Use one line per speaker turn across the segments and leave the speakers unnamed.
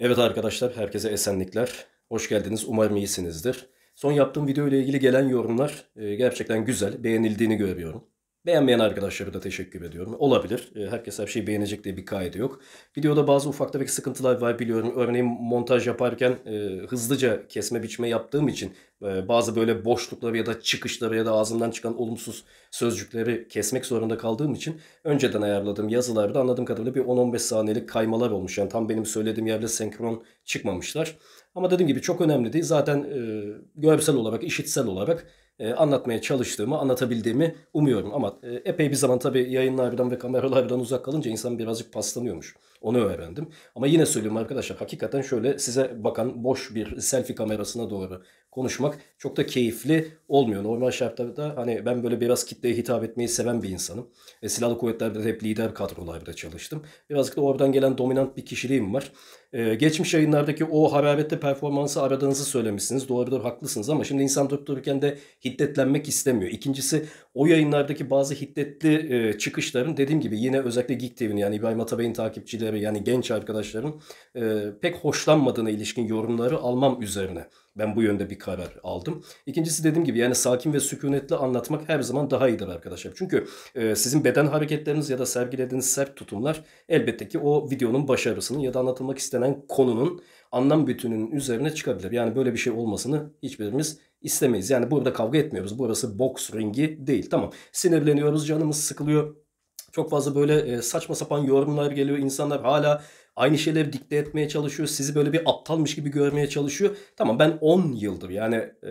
Evet arkadaşlar, herkese esenlikler. Hoş geldiniz, umarım iyisinizdir. Son yaptığım video ile ilgili gelen yorumlar e, gerçekten güzel, beğenildiğini görüyorum. Beğenmeyen arkadaşlara da teşekkür ediyorum. Olabilir. Ee, herkes her şeyi beğenecek diye bir kaydı yok. Videoda bazı ufak tefek sıkıntılar var biliyorum. Örneğin montaj yaparken e, hızlıca kesme biçme yaptığım için e, bazı böyle boşlukları ya da çıkışları ya da ağzından çıkan olumsuz sözcükleri kesmek zorunda kaldığım için önceden ayarladığım yazılarda anladığım kadarıyla bir 10-15 saniyelik kaymalar olmuş. Yani tam benim söylediğim yerde senkron çıkmamışlar. Ama dediğim gibi çok önemli değil. Zaten e, görsel olarak, işitsel olarak e, anlatmaya çalıştığımı, anlatabildiğimi umuyorum. Ama e, epey bir zaman tabii yayınlardan ve kameralardan uzak kalınca insan birazcık paslanıyormuş. Onu öğrendim. Ama yine söylüyorum arkadaşlar hakikaten şöyle size bakan boş bir selfie kamerasına doğru konuşmak çok da keyifli olmuyor. Normal şartlarda hani ben böyle biraz kitleye hitap etmeyi seven bir insanım. E, silahlı kuvvetlerde hep lider kadrolarda çalıştım. Birazcık da oradan gelen dominant bir kişiliğim var. E, geçmiş yayınlardaki o harabette performansı aradığınızı söylemişsiniz. Doğrudur haklısınız ama şimdi insan durup dururken de hiddetlenmek istemiyor. İkincisi o yayınlardaki bazı hiddetli e, çıkışların dediğim gibi yine özellikle Geek TV'nin yani İbrahim Atabey'in takipçileri yani genç arkadaşların e, pek hoşlanmadığına ilişkin yorumları almam üzerine ben bu yönde bir karar aldım. İkincisi dediğim gibi yani sakin ve sükunetli anlatmak her zaman daha iyidir arkadaşlar. Çünkü e, sizin beden hareketleriniz ya da sergilediğiniz sert tutumlar elbette ki o videonun başarısının ya da anlatılmak istenen konunun anlam bütününün üzerine çıkabilir. Yani böyle bir şey olmasını hiçbirimiz istemeyiz. Yani burada kavga etmiyoruz. Burası boks ringi değil. Tamam. Sinirleniyoruz, canımız sıkılıyor. Çok fazla böyle e, saçma sapan yorumlar geliyor. İnsanlar hala aynı şeyleri dikte etmeye çalışıyor. Sizi böyle bir aptalmış gibi görmeye çalışıyor. Tamam ben 10 yıldır yani e,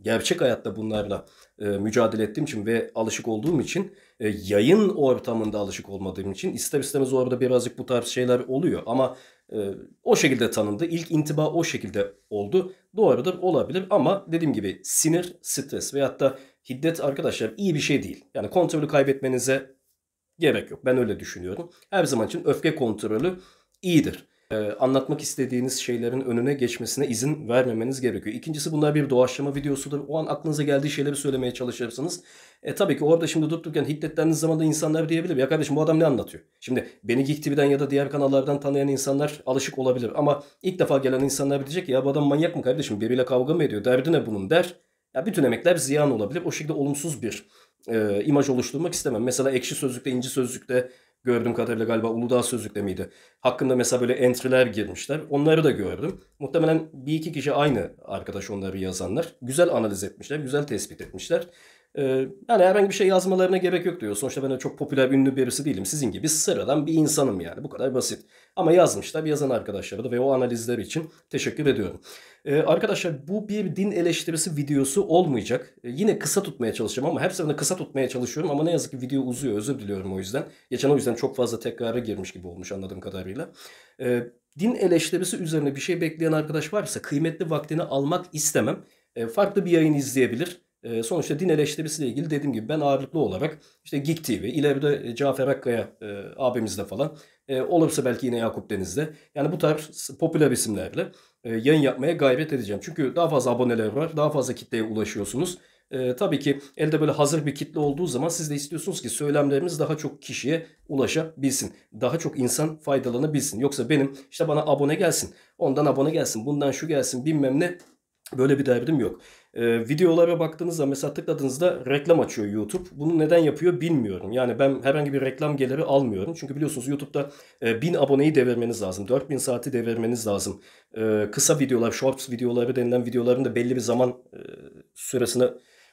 gerçek hayatta bunlarla e, mücadele ettiğim için ve alışık olduğum için e, yayın ortamında alışık olmadığım için ister istemez orada birazcık bu tarz şeyler oluyor. Ama ee, o şekilde tanındı. İlk intiba o şekilde oldu. Doğrudur olabilir ama dediğim gibi sinir, stres veyahut da hiddet arkadaşlar iyi bir şey değil. Yani kontrolü kaybetmenize gerek yok. Ben öyle düşünüyorum. Her zaman için öfke kontrolü iyidir e, anlatmak istediğiniz şeylerin önüne geçmesine izin vermemeniz gerekiyor. İkincisi bunlar bir doğaçlama videosudur. o an aklınıza geldiği şeyleri söylemeye çalışırsanız, E tabii ki orada şimdi durup dururken hiddetlendiğiniz zaman da insanlar diyebilir. Ya kardeşim bu adam ne anlatıyor? Şimdi beni Geek TV'den ya da diğer kanallardan tanıyan insanlar alışık olabilir. Ama ilk defa gelen insanlar diyecek ya bu adam manyak mı kardeşim? Biriyle kavga mı ediyor? Derdi ne bunun der. Ya bütün emekler ziyan olabilir. O şekilde olumsuz bir e, imaj oluşturmak istemem. Mesela ekşi sözlükte, inci sözlükte gördüğüm kadarıyla galiba Uludağ Sözlük'te miydi? Hakkında mesela böyle entry'ler girmişler. Onları da gördüm. Muhtemelen bir iki kişi aynı arkadaş onları yazanlar. Güzel analiz etmişler, güzel tespit etmişler. Ee, yani herhangi bir şey yazmalarına gerek yok diyor. Sonuçta ben çok popüler ünlü birisi değilim. Sizin gibi sıradan bir insanım yani. Bu kadar basit. Ama yazmışlar bir yazan arkadaşlara da ve o analizler için teşekkür ediyorum. Ee, arkadaşlar bu bir din eleştirisi videosu olmayacak. Ee, yine kısa tutmaya çalışacağım ama her seferinde kısa tutmaya çalışıyorum. Ama ne yazık ki video uzuyor. Özür diliyorum o yüzden. Geçen o yüzden çok fazla tekrara girmiş gibi olmuş anladığım kadarıyla. Ee, din eleştirisi üzerine bir şey bekleyen arkadaş varsa kıymetli vaktini almak istemem. Ee, farklı bir yayın izleyebilir ee, sonuçta din eleştirisiyle ilgili dediğim gibi ben ağırlıklı olarak işte Geek TV, ileride e, Cafer Akkaya e, abimizle falan e, olursa belki yine Yakup Deniz'de yani bu tarz popüler isimlerle e, yayın yapmaya gayret edeceğim. Çünkü daha fazla aboneler var, daha fazla kitleye ulaşıyorsunuz. E, tabii ki elde böyle hazır bir kitle olduğu zaman siz de istiyorsunuz ki söylemlerimiz daha çok kişiye ulaşabilsin. Daha çok insan faydalanabilsin. Yoksa benim işte bana abone gelsin, ondan abone gelsin, bundan şu gelsin bilmem ne Böyle bir derdim yok. Ee, videolara baktığınızda mesela tıkladığınızda reklam açıyor YouTube. Bunu neden yapıyor bilmiyorum. Yani ben herhangi bir reklam geliri almıyorum. Çünkü biliyorsunuz YouTube'da e, 1000 aboneyi devirmeniz lazım. 4000 saati devirmeniz lazım. Ee, kısa videolar, shorts videoları denilen videoların da belli bir zaman e, süresine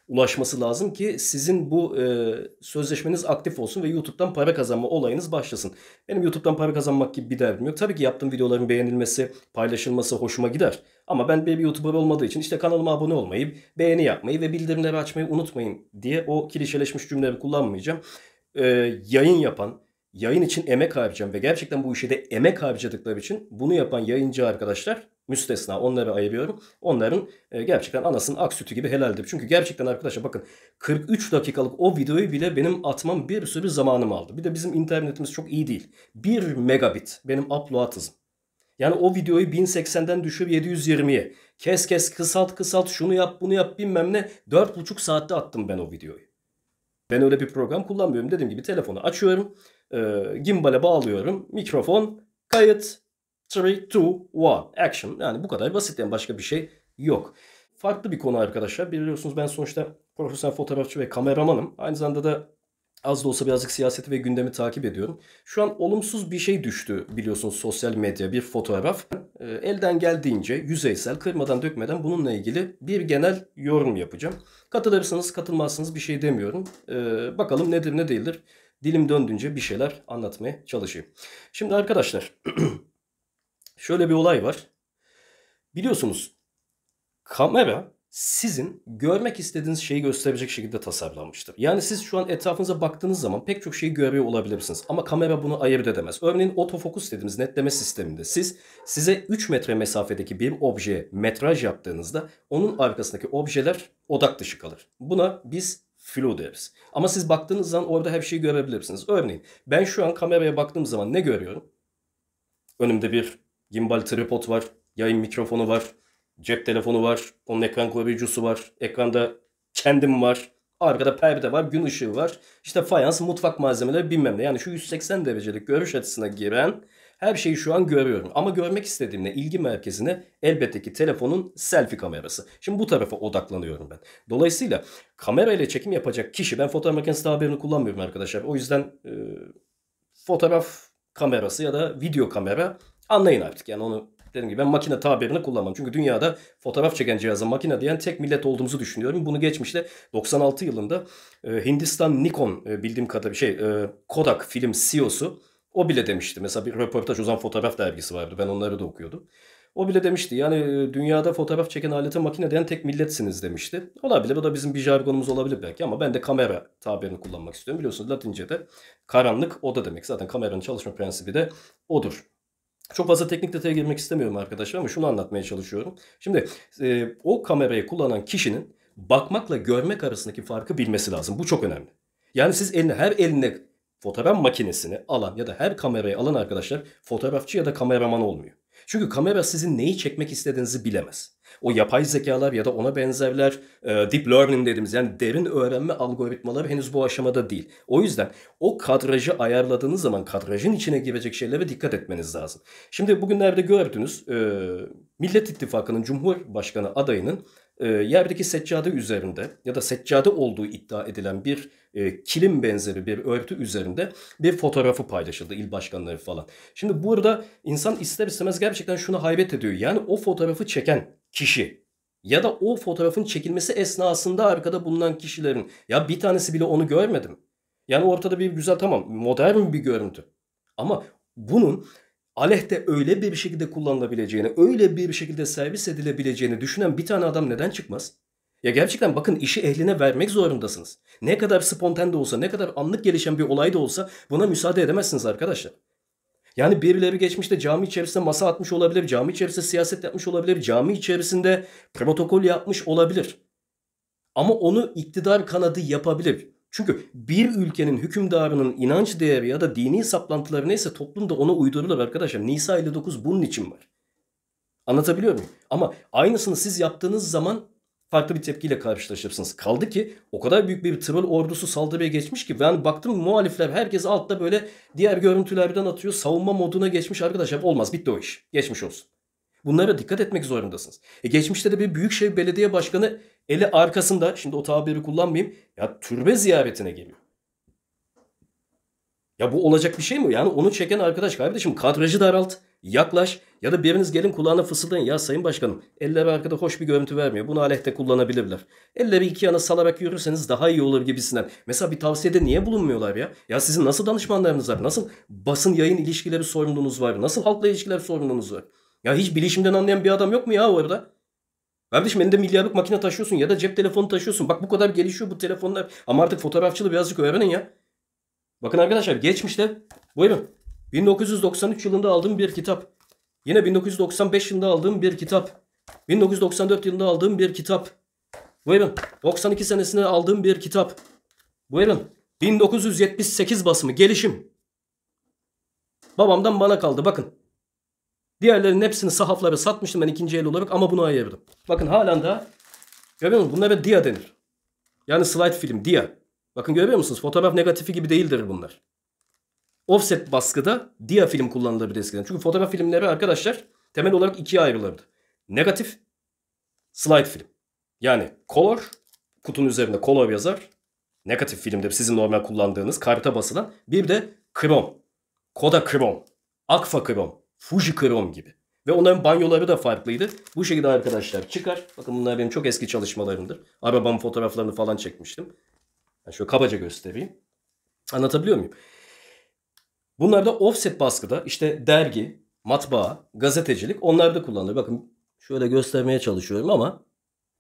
ulaşması lazım ki sizin bu e, sözleşmeniz aktif olsun ve YouTube'dan para kazanma olayınız başlasın. Benim YouTube'dan para kazanmak gibi bir derdim yok. Tabii ki yaptığım videoların beğenilmesi, paylaşılması hoşuma gider. Ama ben bir YouTuber olmadığı için işte kanalıma abone olmayı, beğeni yapmayı ve bildirimleri açmayı unutmayın diye o klişeleşmiş cümleleri kullanmayacağım. E, yayın yapan, yayın için emek harcayacağım ve gerçekten bu işe de emek harcadıkları için bunu yapan yayıncı arkadaşlar müstesna onları ayırıyorum. Onların e, gerçekten anasının ak sütü gibi helaldir. Çünkü gerçekten arkadaşlar bakın 43 dakikalık o videoyu bile benim atmam bir sürü zamanımı aldı. Bir de bizim internetimiz çok iyi değil. 1 megabit benim upload hızım. Yani o videoyu 1080'den düşür 720'ye. Kes kes kısalt kısalt şunu yap bunu yap bilmem ne. 4,5 saatte attım ben o videoyu. Ben öyle bir program kullanmıyorum. Dediğim gibi telefonu açıyorum. E, gimbale bağlıyorum. Mikrofon, kayıt, 3, 2, 1. Action. Yani bu kadar basit. Yani başka bir şey yok. Farklı bir konu arkadaşlar. Biliyorsunuz ben sonuçta profesyonel fotoğrafçı ve kameramanım. Aynı zamanda da az da olsa birazcık siyaseti ve gündemi takip ediyorum. Şu an olumsuz bir şey düştü biliyorsunuz sosyal medya bir fotoğraf. Ee, elden geldiğince yüzeysel kırmadan dökmeden bununla ilgili bir genel yorum yapacağım. Katılırsanız katılmazsınız bir şey demiyorum. Ee, bakalım nedir ne değildir. Dilim döndüğünce bir şeyler anlatmaya çalışayım. Şimdi arkadaşlar Şöyle bir olay var. Biliyorsunuz kamera sizin görmek istediğiniz şeyi gösterecek şekilde tasarlanmıştır. Yani siz şu an etrafınıza baktığınız zaman pek çok şeyi görüyor olabilirsiniz. Ama kamera bunu ayırt edemez. Örneğin otofokus dediğimiz netleme sisteminde siz size 3 metre mesafedeki bir objeye metraj yaptığınızda onun arkasındaki objeler odak dışı kalır. Buna biz flu deriz. Ama siz baktığınız zaman orada her şeyi görebilirsiniz. Örneğin ben şu an kameraya baktığım zaman ne görüyorum? Önümde bir Gimbal tripod var. Yayın mikrofonu var. Cep telefonu var. Onun ekran koruyucusu var. Ekranda kendim var. Arkada perde var, gün ışığı var. İşte fayans, mutfak malzemeleri bilmem ne. Yani şu 180 derecelik görüş açısına giren her şeyi şu an görüyorum. Ama görmek istediğimde ilgi merkezine elbette ki telefonun selfie kamerası. Şimdi bu tarafa odaklanıyorum ben. Dolayısıyla kamerayla çekim yapacak kişi, ben fotoğraf makinesi tabirini kullanmıyorum arkadaşlar. O yüzden e, fotoğraf kamerası ya da video kamera Anlayın artık yani onu dediğim gibi ben makine tabirini kullanmam. Çünkü dünyada fotoğraf çeken cihaza makine diyen tek millet olduğumuzu düşünüyorum. Bunu geçmişte 96 yılında e, Hindistan Nikon e, bildiğim kadarıyla şey e, Kodak film CEO'su o bile demişti. Mesela bir röportaj uzan fotoğraf dergisi vardı. Ben onları da okuyordum. O bile demişti yani e, dünyada fotoğraf çeken alete makine diyen tek milletsiniz demişti. Olabilir bu da bizim bir jargonumuz olabilir belki ama ben de kamera tabirini kullanmak istiyorum. Biliyorsunuz Latince'de karanlık oda demek. Zaten kameranın çalışma prensibi de odur. Çok fazla teknik detaya girmek istemiyorum arkadaşlar ama şunu anlatmaya çalışıyorum. Şimdi e, o kamerayı kullanan kişinin bakmakla görmek arasındaki farkı bilmesi lazım. Bu çok önemli. Yani siz eline her eline fotoğraf makinesini alan ya da her kamerayı alan arkadaşlar fotoğrafçı ya da kameraman olmuyor. Çünkü kamera sizin neyi çekmek istediğinizi bilemez. O yapay zekalar ya da ona benzerler e, deep learning dediğimiz yani derin öğrenme algoritmaları henüz bu aşamada değil. O yüzden o kadrajı ayarladığınız zaman kadrajın içine girecek şeylere dikkat etmeniz lazım. Şimdi bugünlerde gördünüz e, Millet İttifakı'nın Cumhurbaşkanı adayının e, yerdeki seccade üzerinde ya da seccade olduğu iddia edilen bir e, kilim benzeri bir örtü üzerinde bir fotoğrafı paylaşıldı il başkanları falan. Şimdi burada insan ister istemez gerçekten şunu haybet ediyor. Yani o fotoğrafı çeken kişi ya da o fotoğrafın çekilmesi esnasında arkada bulunan kişilerin ya bir tanesi bile onu görmedim. Yani ortada bir güzel tamam modern bir görüntü. Ama bunun aleyhte öyle bir şekilde kullanılabileceğini, öyle bir şekilde servis edilebileceğini düşünen bir tane adam neden çıkmaz? Ya gerçekten bakın işi ehline vermek zorundasınız. Ne kadar spontan da olsa, ne kadar anlık gelişen bir olay da olsa buna müsaade edemezsiniz arkadaşlar. Yani birileri geçmişte cami içerisinde masa atmış olabilir, cami içerisinde siyaset yapmış olabilir, cami içerisinde protokol yapmış olabilir. Ama onu iktidar kanadı yapabilir. Çünkü bir ülkenin hükümdarının inanç değeri ya da dini saplantıları neyse toplumda ona uydurulur arkadaşlar. Nisa 59 bunun için var. Anlatabiliyor muyum? Ama aynısını siz yaptığınız zaman farklı bir tepkiyle karşılaşırsınız. Kaldı ki o kadar büyük bir troll ordusu saldırıya geçmiş ki ben baktım muhalifler herkes altta böyle diğer görüntülerden atıyor. Savunma moduna geçmiş arkadaşlar. Olmaz bitti o iş. Geçmiş olsun. Bunlara dikkat etmek zorundasınız. E geçmişte de bir Büyükşehir Belediye Başkanı eli arkasında şimdi o tabiri kullanmayayım ya türbe ziyaretine geliyor. Ya bu olacak bir şey mi? Yani onu çeken arkadaş kardeşim kadrajı daralt yaklaş ya da biriniz gelin kulağına fısıldayın. Ya sayın başkanım elleri arkada hoş bir görüntü vermiyor. Bunu aleyhte kullanabilirler. Elleri iki yana salarak yürürseniz daha iyi olur gibisinden. Mesela bir tavsiyede niye bulunmuyorlar ya? Ya sizin nasıl danışmanlarınız var? Nasıl basın yayın ilişkileri sorumluluğunuz var? Nasıl halkla ilişkiler sorumluluğunuz var? Ya hiç bilişimden anlayan bir adam yok mu ya orada? Kardeşim elinde milyarlık makine taşıyorsun ya da cep telefonu taşıyorsun. Bak bu kadar gelişiyor bu telefonlar. Ama artık fotoğrafçılığı birazcık öğrenin ya. Bakın arkadaşlar geçmişte. Buyurun. 1993 yılında aldığım bir kitap. Yine 1995 yılında aldığım bir kitap. 1994 yılında aldığım bir kitap. Buyurun. 92 senesinde aldığım bir kitap. Buyurun. 1978 basımı gelişim. Babamdan bana kaldı bakın. Diğerlerinin hepsini sahaflara satmıştım ben ikinci el olarak ama bunu ayırdım. Bakın halen daha görüyor musunuz? Bunlara dia denir. Yani slide film dia. Bakın görüyor musunuz? Fotoğraf negatifi gibi değildir bunlar. Offset baskıda dia film kullanılırdı eskiden. Çünkü fotoğraf filmleri arkadaşlar temel olarak ikiye ayrılırdı. Negatif slide film. Yani color kutunun üzerinde color yazar. Negatif filmde sizin normal kullandığınız karta basılan bir de krom. Koda krom, Akfa krom, Fuji krom gibi. Ve onların banyoları da farklıydı. Bu şekilde arkadaşlar çıkar. Bakın bunlar benim çok eski çalışmalarımdır. Arabamın fotoğraflarını falan çekmiştim. Yani şöyle kabaca göstereyim. Anlatabiliyor muyum? Bunlar da offset baskıda işte dergi, matbaa, gazetecilik onlar da kullanılıyor. Bakın şöyle göstermeye çalışıyorum ama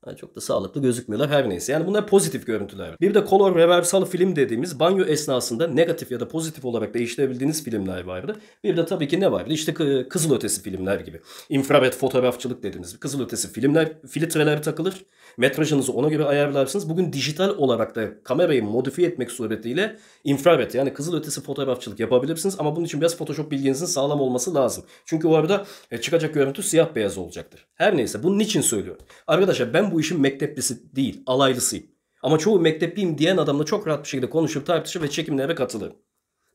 yani çok da sağlıklı gözükmüyorlar her neyse. Yani bunlar pozitif görüntüler. Bir de color reversal film dediğimiz banyo esnasında negatif ya da pozitif olarak değiştirebildiğiniz işleyebildiğiniz filmler vardı. Bir de tabii ki ne vardı? İşte kızılötesi filmler gibi. İnfrared fotoğrafçılık dediğimiz kızılötesi filmler, filtreler takılır. Metrajınızı ona göre ayarlarsınız. Bugün dijital olarak da kamerayı modifiye etmek suretiyle infrared yani kızılötesi fotoğrafçılık yapabilirsiniz. Ama bunun için biraz Photoshop bilginizin sağlam olması lazım. Çünkü o arada e, çıkacak görüntü siyah beyaz olacaktır. Her neyse bunun için söylüyorum. Arkadaşlar ben bu bu işin mekteplisi değil, alaylısıyım. Ama çoğu mektepliyim diyen adamla çok rahat bir şekilde konuşup tartışıp ve çekimlere katılırım.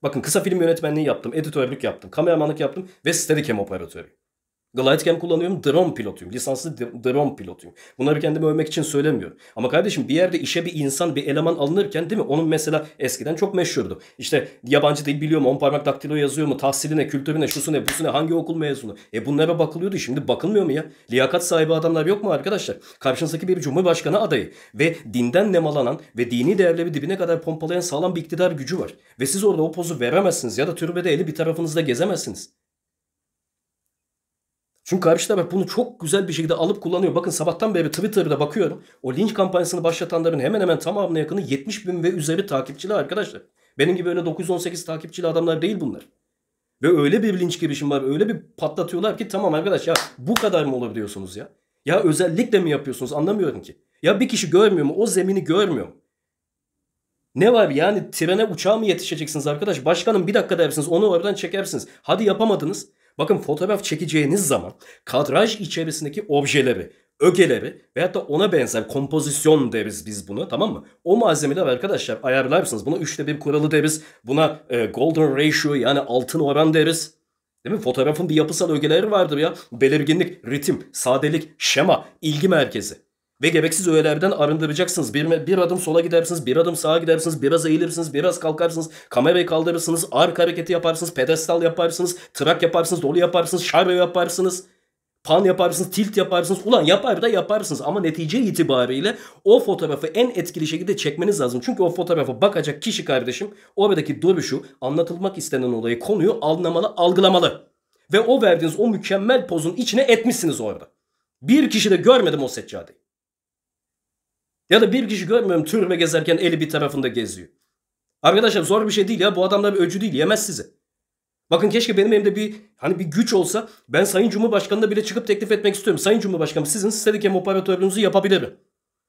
Bakın kısa film yönetmenliği yaptım, editörlük yaptım, kameramanlık yaptım ve steadicam operatörüyüm. Glidecam kullanıyorum. Drone pilotuyum. Lisanslı drone pilotuyum. Bunları kendimi övmek için söylemiyorum. Ama kardeşim bir yerde işe bir insan, bir eleman alınırken değil mi? Onun mesela eskiden çok meşhurdu. İşte yabancı dil biliyor mu? On parmak daktilo yazıyor mu? Tahsiline, kültürüne, şusuna, busuna, hangi okul mezunu? E bunlara bakılıyordu. Şimdi bakılmıyor mu ya? Liyakat sahibi adamlar yok mu arkadaşlar? Karşınızdaki bir cumhurbaşkanı adayı ve dinden nemalanan ve dini değerleri dibine kadar pompalayan sağlam bir iktidar gücü var. Ve siz orada o pozu veremezsiniz ya da türbede eli bir tarafınızda gezemezsiniz. Çünkü kardeşler karşı bunu çok güzel bir şekilde alıp kullanıyor. Bakın sabahtan beri Twitter'da bakıyorum. O linç kampanyasını başlatanların hemen hemen tamamına yakını 70 bin ve üzeri takipçili arkadaşlar. Benim gibi öyle 918 takipçili adamlar değil bunlar. Ve öyle bir linç girişim var. Öyle bir patlatıyorlar ki tamam arkadaş ya bu kadar mı olabiliyorsunuz ya? Ya özellikle mi yapıyorsunuz anlamıyorum ki. Ya bir kişi görmüyor mu? O zemini görmüyor mu? Ne var yani trene uçağa mı yetişeceksiniz arkadaş? Başkanım bir dakika dersiniz onu oradan çekersiniz. Hadi yapamadınız. Bakın fotoğraf çekeceğiniz zaman kadraj içerisindeki objeleri, ögeleri veyahut da ona benzer kompozisyon deriz biz bunu, tamam mı? O malzemeler arkadaşlar ayarlarsınız. Buna üçte bir kuralı deriz. Buna e, golden ratio yani altın oran deriz. Değil mi? Fotoğrafın bir yapısal ögeleri vardır ya. Belirginlik, ritim, sadelik, şema, ilgi merkezi. Ve gereksiz öğelerden arındıracaksınız. Bir, bir adım sola gidersiniz, bir adım sağa gidersiniz, biraz eğilirsiniz, biraz kalkarsınız, kamerayı kaldırırsınız, arka hareketi yaparsınız, pedestal yaparsınız, trak yaparsınız, dolu yaparsınız, şarbe yaparsınız, pan yaparsınız, tilt yaparsınız. Ulan yapar da yaparsınız ama netice itibariyle o fotoğrafı en etkili şekilde çekmeniz lazım. Çünkü o fotoğrafa bakacak kişi kardeşim oradaki duruşu, anlatılmak istenen olayı, konuyu anlamalı, algılamalı. Ve o verdiğiniz o mükemmel pozun içine etmişsiniz orada. Bir kişi de görmedim o seccadeyi. Ya da bir kişi görmüyorum türbe gezerken eli bir tarafında geziyor. Arkadaşlar zor bir şey değil ya. Bu adamlar bir öcü değil. Yemez sizi. Bakın keşke benim elimde bir hani bir güç olsa ben Sayın Cumhurbaşkanı'na bile çıkıp teklif etmek istiyorum. Sayın Cumhurbaşkanım sizin steadicam operatörlüğünüzü yapabilirim.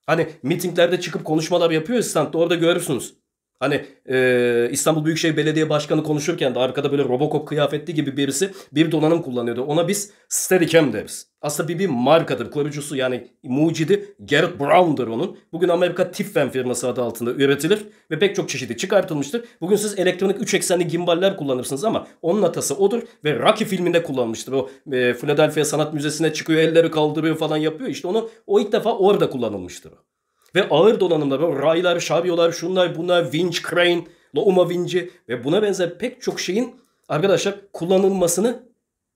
Hani mitinglerde çıkıp konuşmalar yapıyor ya orada görürsünüz. Hani e, İstanbul Büyükşehir Belediye Başkanı konuşurken de arkada böyle Robocop kıyafetli gibi birisi bir donanım kullanıyordu. Ona biz Steadicam deriz. Aslında bir, bir markadır. Kurucusu yani mucidi Garrett Brown'dır onun. Bugün Amerika Tiffen firması adı altında üretilir ve pek çok çeşidi çıkartılmıştır. Bugün siz elektronik üç eksenli gimballer kullanırsınız ama onun atası odur ve Rocky filminde kullanmıştır. O e, Philadelphia Sanat Müzesi'ne çıkıyor elleri kaldırıyor falan yapıyor. İşte onu o ilk defa orada kullanılmıştır. O. Ve ağır donanımlar, böyle raylar, şabiyolar, şunlar, bunlar, winch, crane, lauma vinci ve buna benzer pek çok şeyin arkadaşlar kullanılmasını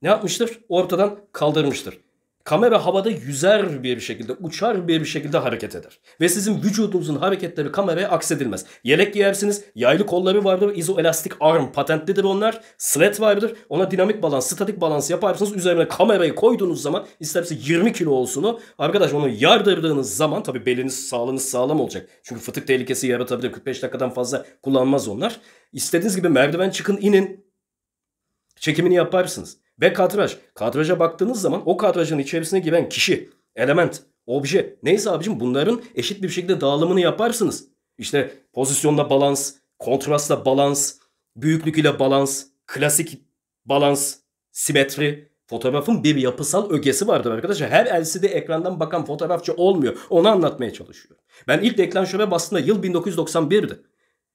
ne yapmıştır? Ortadan kaldırmıştır kamera havada yüzer bir şekilde, uçar bir şekilde hareket eder. Ve sizin vücudunuzun hareketleri kameraya aksedilmez. Yelek giyersiniz, yaylı kolları vardır, izoelastik arm, patentlidir onlar, sled vardır, ona dinamik balans, statik balans yaparsınız. Üzerine kamerayı koyduğunuz zaman, isterse 20 kilo olsun o, arkadaş onu yardırdığınız zaman, tabi beliniz, sağlığınız sağlam olacak. Çünkü fıtık tehlikesi yaratabilir, 45 dakikadan fazla kullanmaz onlar. İstediğiniz gibi merdiven çıkın, inin, çekimini yaparsınız. Ve kadraj. Kadraja baktığınız zaman o kadrajın içerisine giren kişi, element, obje neyse abicim bunların eşit bir şekilde dağılımını yaparsınız. İşte pozisyonla balans, kontrastla balans, büyüklük ile balans, klasik balans, simetri. Fotoğrafın bir yapısal ögesi vardır arkadaşlar. Her LCD ekrandan bakan fotoğrafçı olmuyor. Onu anlatmaya çalışıyor. Ben ilk deklanşöre bastığında yıl 1991'di.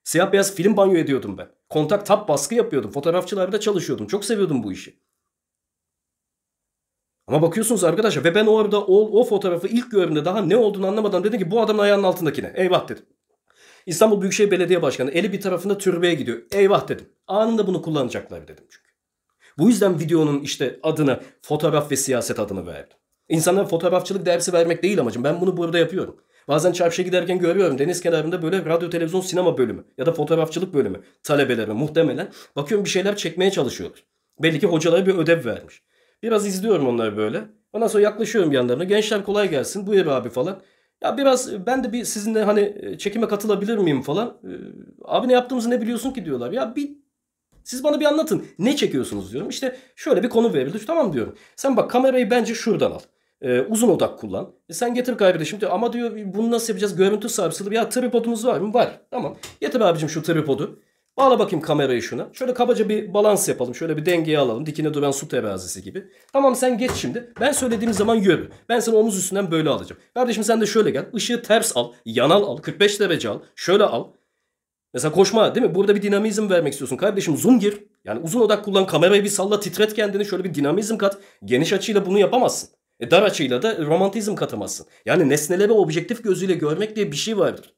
Siyah beyaz film banyo ediyordum ben. Kontak tap baskı yapıyordum. Fotoğrafçılarda çalışıyordum. Çok seviyordum bu işi. Ama bakıyorsunuz arkadaşlar ve ben orada o, o fotoğrafı ilk gördüğümde daha ne olduğunu anlamadan dedim ki bu adamın ayağının altındakine. Eyvah dedim. İstanbul Büyükşehir Belediye Başkanı eli bir tarafında türbeye gidiyor. Eyvah dedim. Anında bunu kullanacaklar dedim çünkü. Bu yüzden videonun işte adını fotoğraf ve siyaset adını verdim. İnsanlara fotoğrafçılık dersi vermek değil amacım. Ben bunu burada yapıyorum. Bazen çarşıya giderken görüyorum deniz kenarında böyle radyo, televizyon, sinema bölümü ya da fotoğrafçılık bölümü talebeleri muhtemelen. Bakıyorum bir şeyler çekmeye çalışıyorlar. Belli ki hocalara bir ödev vermiş. Biraz izliyorum onları böyle. Ondan sonra yaklaşıyorum yanlarına. Gençler kolay gelsin. Buyur abi falan. Ya biraz ben de bir sizinle hani e, çekime katılabilir miyim falan. E, abi ne yaptığımızı ne biliyorsun ki diyorlar. Ya bir siz bana bir anlatın. Ne çekiyorsunuz diyorum. İşte şöyle bir konu verildi. Tamam diyorum. Sen bak kamerayı bence şuradan al. Ee, uzun odak kullan. E sen getir kardeşim diyor. Ama diyor bunu nasıl yapacağız? Görüntü sarsılır. Ya tripodumuz var mı? Var. Tamam. Getir abicim şu tripodu. Bağla bakayım kamerayı şuna. Şöyle kabaca bir balans yapalım. Şöyle bir dengeyi alalım. Dikine duran su terazisi gibi. Tamam sen geç şimdi. Ben söylediğim zaman yürü. Ben seni omuz üstünden böyle alacağım. Kardeşim sen de şöyle gel. Işığı ters al. Yanal al. 45 derece al. Şöyle al. Mesela koşma değil mi? Burada bir dinamizm vermek istiyorsun. Kardeşim zoom gir. Yani uzun odak kullan. Kamerayı bir salla. Titret kendini. Şöyle bir dinamizm kat. Geniş açıyla bunu yapamazsın. E dar açıyla da romantizm katamazsın. Yani nesneleri objektif gözüyle görmek diye bir şey vardır.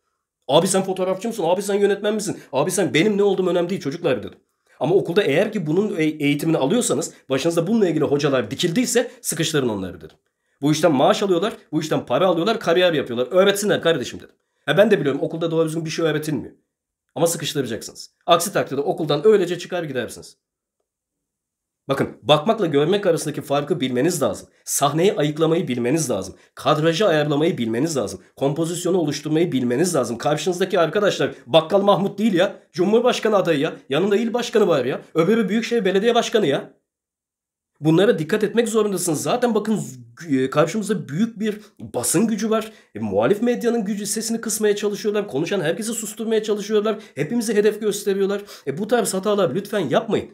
Abi sen fotoğrafçı mısın? Abi sen yönetmen misin? Abi sen benim ne olduğum önemli değil çocuklar dedim. Ama okulda eğer ki bunun e, eğitimini alıyorsanız başınızda bununla ilgili hocalar dikildiyse sıkıştırın onları dedim. Bu işten maaş alıyorlar, bu işten para alıyorlar, kariyer yapıyorlar. Öğretsinler kardeşim dedim. Ha ben de biliyorum okulda doğru düzgün bir şey öğretilmiyor. Ama sıkıştıracaksınız. Aksi takdirde okuldan öylece çıkar gidersiniz. Bakın bakmakla görmek arasındaki farkı bilmeniz lazım. Sahneyi ayıklamayı bilmeniz lazım. Kadrajı ayarlamayı bilmeniz lazım. Kompozisyonu oluşturmayı bilmeniz lazım. Karşınızdaki arkadaşlar Bakkal Mahmut değil ya. Cumhurbaşkanı adayı ya. Yanında il başkanı var ya. Öbürü Büyükşehir Belediye Başkanı ya. Bunlara dikkat etmek zorundasınız. Zaten bakın e, karşımızda büyük bir basın gücü var. E, muhalif medyanın gücü sesini kısmaya çalışıyorlar. Konuşan herkesi susturmaya çalışıyorlar. Hepimizi hedef gösteriyorlar. E, bu tarz hatalar lütfen yapmayın.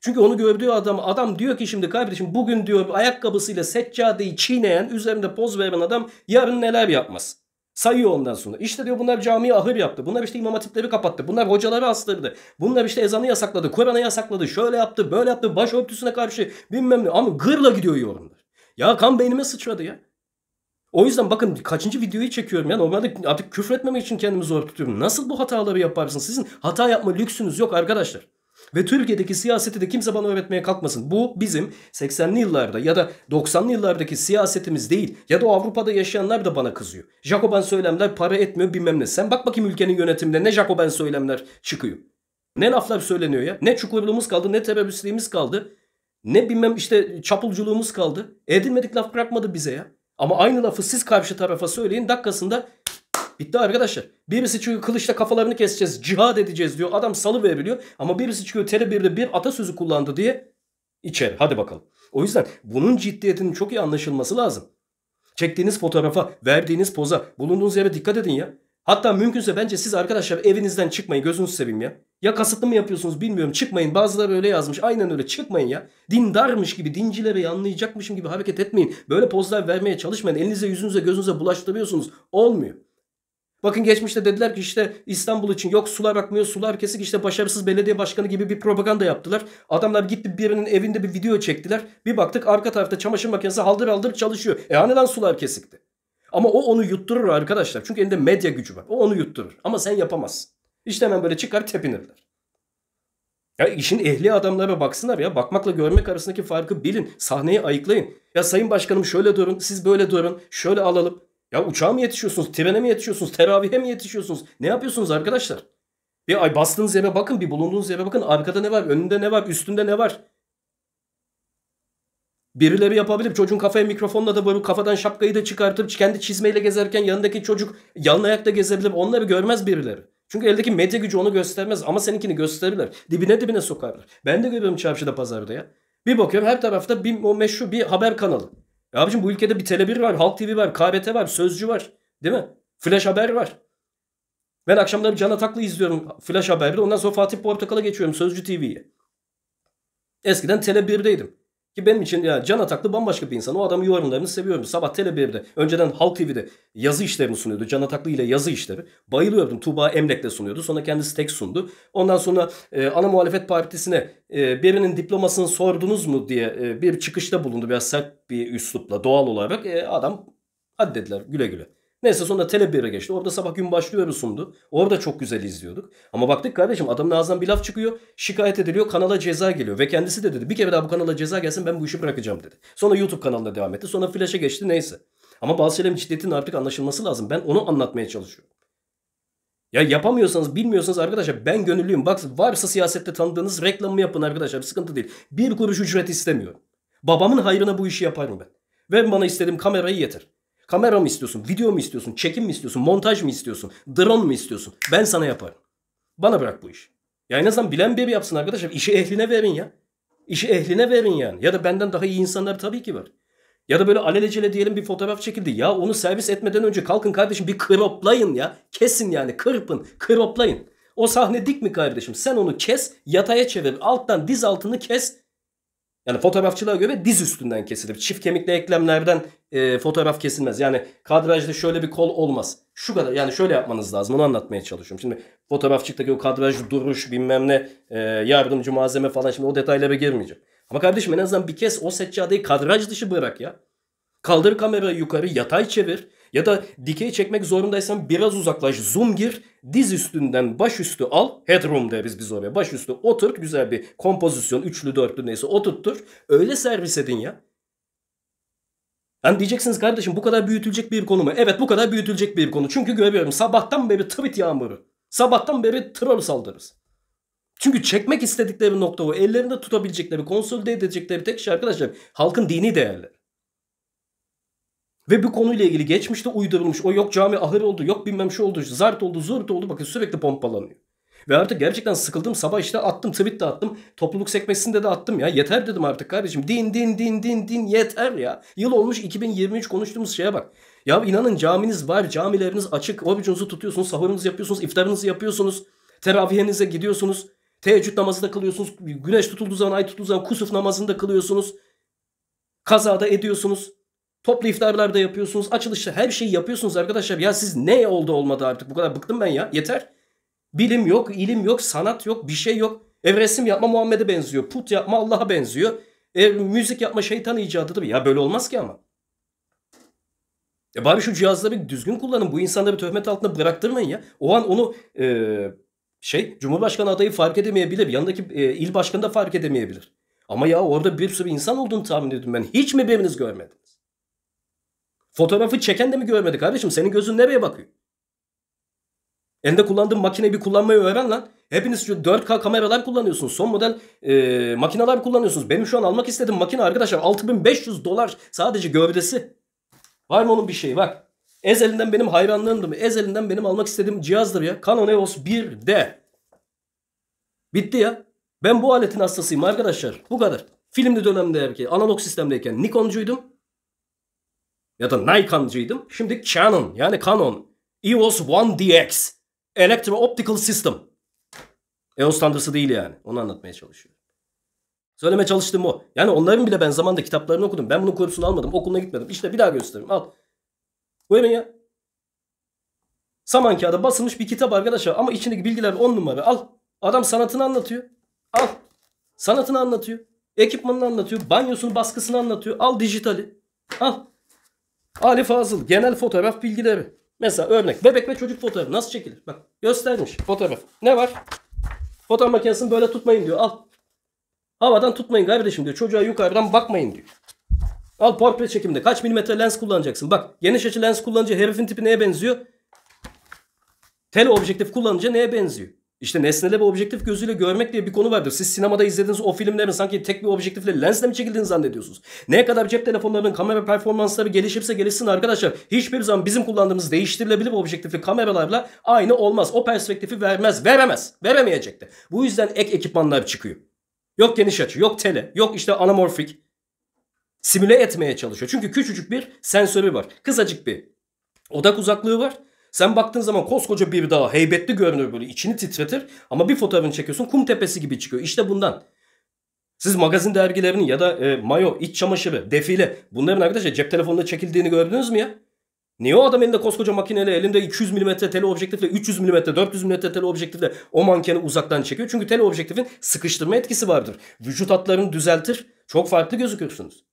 Çünkü onu gördüğü adam adam diyor ki şimdi kardeşim bugün diyor ayakkabısıyla seccadeyi çiğneyen üzerinde poz veren adam yarın neler yapmaz. Sayıyor ondan sonra. İşte diyor bunlar camiyi ahır yaptı. Bunlar işte imam hatipleri kapattı. Bunlar hocaları astırdı. Bunlar işte ezanı yasakladı. Kur'an'ı yasakladı. Şöyle yaptı böyle yaptı. Başörtüsüne karşı bilmem ne. Ama gırla gidiyor yorumlar. Ya kan beynime sıçradı ya. O yüzden bakın kaçıncı videoyu çekiyorum ya. Normalde artık küfretmemek için kendimi zor tutuyorum. Nasıl bu hataları yaparsın? Sizin hata yapma lüksünüz yok arkadaşlar. Ve Türkiye'deki siyaseti de kimse bana öğretmeye kalkmasın. Bu bizim 80'li yıllarda ya da 90'lı yıllardaki siyasetimiz değil. Ya da Avrupa'da yaşayanlar da bana kızıyor. Jacoben söylemler para etmiyor bilmem ne. Sen bak bakayım ülkenin yönetiminde ne Jacoben söylemler çıkıyor. Ne laflar söyleniyor ya. Ne çukurluğumuz kaldı ne teröristliğimiz kaldı. Ne bilmem işte çapulculuğumuz kaldı. Edilmedik laf bırakmadı bize ya. Ama aynı lafı siz karşı tarafa söyleyin dakikasında Bitti arkadaşlar. Birisi çünkü kılıçla kafalarını keseceğiz, cihad edeceğiz diyor. Adam salı verebiliyor ama birisi çıkıyor telebirde bir de bir atasözü kullandı diye içer. Hadi bakalım. O yüzden bunun ciddiyetinin çok iyi anlaşılması lazım. Çektiğiniz fotoğrafa, verdiğiniz poza, bulunduğunuz yere dikkat edin ya. Hatta mümkünse bence siz arkadaşlar evinizden çıkmayın gözünüzü seveyim ya. Ya kasıtlı mı yapıyorsunuz bilmiyorum çıkmayın bazıları öyle yazmış aynen öyle çıkmayın ya. Dindarmış gibi dincileri yanlayacakmışım gibi hareket etmeyin. Böyle pozlar vermeye çalışmayın elinize yüzünüze gözünüze bulaştırıyorsunuz olmuyor. Bakın geçmişte dediler ki işte İstanbul için yok sular akmıyor sular kesik işte başarısız belediye başkanı gibi bir propaganda yaptılar. Adamlar gitti birinin evinde bir video çektiler. Bir baktık arka tarafta çamaşır makinesi haldır haldır çalışıyor. E hani lan sular kesikti. Ama o onu yutturur arkadaşlar. Çünkü elinde medya gücü var. O onu yutturur. Ama sen yapamazsın. İşte hemen böyle çıkar tepinirler. Ya işin ehli adamlara baksınlar ya. Bakmakla görmek arasındaki farkı bilin. Sahneyi ayıklayın. Ya sayın başkanım şöyle durun, siz böyle durun. Şöyle alalım. Ya uçağa mı yetişiyorsunuz? Trene mi yetişiyorsunuz? Teravihe mi yetişiyorsunuz? Ne yapıyorsunuz arkadaşlar? Bir ay bastığınız yere bakın, bir bulunduğunuz yere bakın. Arkada ne var? Önünde ne var? Üstünde ne var? Birileri yapabilir, çocuğun kafaya mikrofonla da böyle kafadan şapkayı da çıkartıp kendi çizmeyle gezerken yanındaki çocuk yalın ayakta gezebilir. Onları görmez birileri. Çünkü eldeki medya gücü onu göstermez ama seninkini gösterirler. Dibine dibine sokarlar. Ben de görüyorum çarşıda pazarda ya. Bir bakıyorum her tarafta bir, o meşhur bir haber kanalı. E abicim bu ülkede bir Tele1 var, Halk TV var, KBT var, Sözcü var. Değil mi? Flash Haber var. Ben akşamları Can Ataklı izliyorum Flash Haber'de. Ondan sonra Fatih Portakal'a geçiyorum Sözcü TV'ye. Eskiden Tele1'deydim. Ki benim için ya Can Ataklı bambaşka bir insan. O adamın yorumlarını seviyorum. Sabah Tele 1'de, önceden Halk TV'de yazı işlerini sunuyordu. Can Ataklı ile yazı işleri. Bayılıyordum. Tuğba Emlek'le sunuyordu. Sonra kendisi tek sundu. Ondan sonra e, ana muhalefet partisine e, birinin diplomasını sordunuz mu diye e, bir çıkışta bulundu. Biraz sert bir üslupla doğal olarak. E, adam hadi dediler güle güle. Neyse sonunda Telebir'e geçti. Orada sabah gün başlıyor'u sundu. Orada çok güzel izliyorduk. Ama baktık kardeşim adamın ağzından bir laf çıkıyor. Şikayet ediliyor. Kanala ceza geliyor. Ve kendisi de dedi bir kere daha bu kanala ceza gelsin ben bu işi bırakacağım dedi. Sonra YouTube kanalına devam etti. Sonra Flash'a geçti neyse. Ama bazı şeylerin ciddiyetinin artık anlaşılması lazım. Ben onu anlatmaya çalışıyorum. Ya yapamıyorsanız bilmiyorsanız arkadaşlar ben gönüllüyüm. Bak varsa siyasette tanıdığınız reklamı yapın arkadaşlar. Bir sıkıntı değil. Bir kuruş ücret istemiyorum. Babamın hayrına bu işi yaparım ben. Ve bana istediğim kamerayı yeter. Kamera mı istiyorsun? Video mu istiyorsun? Çekim mi istiyorsun? Montaj mı istiyorsun? Drone mu istiyorsun? Ben sana yaparım. Bana bırak bu iş. Ya en azından bilen biri yapsın arkadaşlar. İşi ehline verin ya. İşi ehline verin yani. Ya da benden daha iyi insanlar tabii ki var. Ya da böyle alelacele diyelim bir fotoğraf çekildi. Ya onu servis etmeden önce kalkın kardeşim bir kroplayın ya. Kesin yani kırpın, kroplayın. O sahne dik mi kardeşim? Sen onu kes, yataya çevir. Alttan diz altını kes. Yani fotoğrafçılığa göre diz üstünden kesilir. Çift kemikli eklemlerden e, fotoğraf kesilmez. Yani kadrajda şöyle bir kol olmaz. Şu kadar yani şöyle yapmanız lazım onu anlatmaya çalışıyorum. Şimdi fotoğrafçıktaki o kadraj duruş bilmem ne e, yardımcı malzeme falan şimdi o detaylara girmeyeceğim. Ama kardeşim en azından bir kez o seccadeyi kadraj dışı bırak ya. Kaldır kamerayı yukarı yatay çevir. Ya da dikey çekmek zorundaysan biraz uzaklaş, zoom gir, diz üstünden baş üstü al, headroom de biz oraya. Baş üstü oturt, güzel bir kompozisyon, üçlü dörtlü neyse oturttur. Öyle servis edin ya. Yani diyeceksiniz kardeşim bu kadar büyütülecek bir konu mu? Evet bu kadar büyütülecek bir konu. Çünkü görüyorum sabahtan beri tweet yağmuru. Sabahtan beri troll saldırısı. Çünkü çekmek istedikleri nokta o. Ellerinde tutabilecekleri, konsolide edecekleri tek şey arkadaşlar halkın dini değerleri. Ve bu konuyla ilgili geçmişte uydurulmuş o yok cami ahır oldu yok bilmem şu oldu zart oldu zurt oldu bakın sürekli pompalanıyor. Ve artık gerçekten sıkıldım sabah işte attım tweet de attım topluluk sekmesinde de attım ya yeter dedim artık kardeşim din din din din din yeter ya. Yıl olmuş 2023 konuştuğumuz şeye bak. Ya inanın caminiz var camileriniz açık orucunuzu tutuyorsunuz sahurunuzu yapıyorsunuz iftarınızı yapıyorsunuz teravihinize gidiyorsunuz. Teheccüd namazı da kılıyorsunuz. Güneş tutulduğu zaman, ay tutulduğu zaman kusuf namazını da kılıyorsunuz. Kazada ediyorsunuz. Toplu iftarlar da yapıyorsunuz. Açılışta her şeyi yapıyorsunuz arkadaşlar. Ya siz ne oldu olmadı artık bu kadar bıktım ben ya. Yeter. Bilim yok, ilim yok, sanat yok, bir şey yok. E resim yapma Muhammed'e benziyor. Put yapma Allah'a benziyor. Ev müzik yapma şeytan icadıdır. Ya böyle olmaz ki ama. E bari şu cihazları bir düzgün kullanın. Bu insanları töhmet altında bıraktırmayın ya. O an onu e, şey Cumhurbaşkanı adayı fark edemeyebilir. Yanındaki e, il başkanı da fark edemeyebilir. Ama ya orada bir sürü insan olduğunu tahmin ediyordum ben. Hiç mi biriniz görmediniz? Fotoğrafı çeken de mi görmedi kardeşim? Senin gözün nereye bakıyor? Elinde kullandığın makineyi bir kullanmayı öğren lan. Hepiniz şu 4K kameralar kullanıyorsunuz. Son model e, makineler kullanıyorsunuz. Benim şu an almak istediğim makine arkadaşlar 6500 dolar sadece gövdesi. Var mı onun bir şeyi bak. Ezelinden benim hayranlığımdır. Ezelinden benim almak istediğim cihazdır ya. Canon EOS 1D. Bitti ya. Ben bu aletin hastasıyım arkadaşlar. Bu kadar. Filmli dönemde erkeği, analog sistemdeyken Nikoncuydum ya da Nikon'cıydım. Şimdi Canon yani Canon EOS 1DX Electro Optical System. EOS tanrısı değil yani. Onu anlatmaya çalışıyorum. Söylemeye çalıştığım o. Yani onların bile ben zamanda kitaplarını okudum. Ben bunun kursunu almadım. Okuluna gitmedim. İşte bir daha göstereyim. Al. Bu Buyurun ya. Saman kağıda basılmış bir kitap arkadaşlar. Ama içindeki bilgiler on numara. Al. Adam sanatını anlatıyor. Al. Sanatını anlatıyor. Ekipmanını anlatıyor. Banyosunu baskısını anlatıyor. Al dijitali. Al. Ali Fazıl genel fotoğraf bilgileri. Mesela örnek bebek ve çocuk fotoğrafı nasıl çekilir? Bak göstermiş fotoğraf. Ne var? Fotoğraf makinesini böyle tutmayın diyor. Al. Havadan tutmayın kardeşim diyor. Çocuğa yukarıdan bakmayın diyor. Al portre çekimde kaç milimetre lens kullanacaksın? Bak geniş açı lens kullanıcı herifin tipi neye benziyor? Tele objektif kullanıcı neye benziyor? İşte nesneleri objektif gözüyle görmek diye bir konu vardır. Siz sinemada izlediğiniz o filmlerin sanki tek bir objektifle lensle mi çekildiğini zannediyorsunuz? Ne kadar cep telefonlarının kamera performansları gelişirse gelişsin arkadaşlar. Hiçbir zaman bizim kullandığımız değiştirilebilir objektifli kameralarla aynı olmaz. O perspektifi vermez. Veremez. Veremeyecek de. Bu yüzden ek ekipmanlar çıkıyor. Yok geniş açı, yok tele, yok işte anamorfik. Simüle etmeye çalışıyor. Çünkü küçücük bir sensörü var. Kısacık bir odak uzaklığı var sen baktığın zaman koskoca bir dağ heybetli görünür böyle içini titretir ama bir fotoğrafını çekiyorsun kum tepesi gibi çıkıyor. İşte bundan. Siz magazin dergilerinin ya da e, mayo, iç çamaşırı, defile bunların arkadaşlar cep telefonunda çekildiğini gördünüz mü ya? Niye o adam elinde koskoca makineyle elinde 200 mm teleobjektifle 300 mm 400 mm teleobjektifle o mankeni uzaktan çekiyor? Çünkü teleobjektifin sıkıştırma etkisi vardır. Vücut hatlarını düzeltir. Çok farklı gözükürsünüz.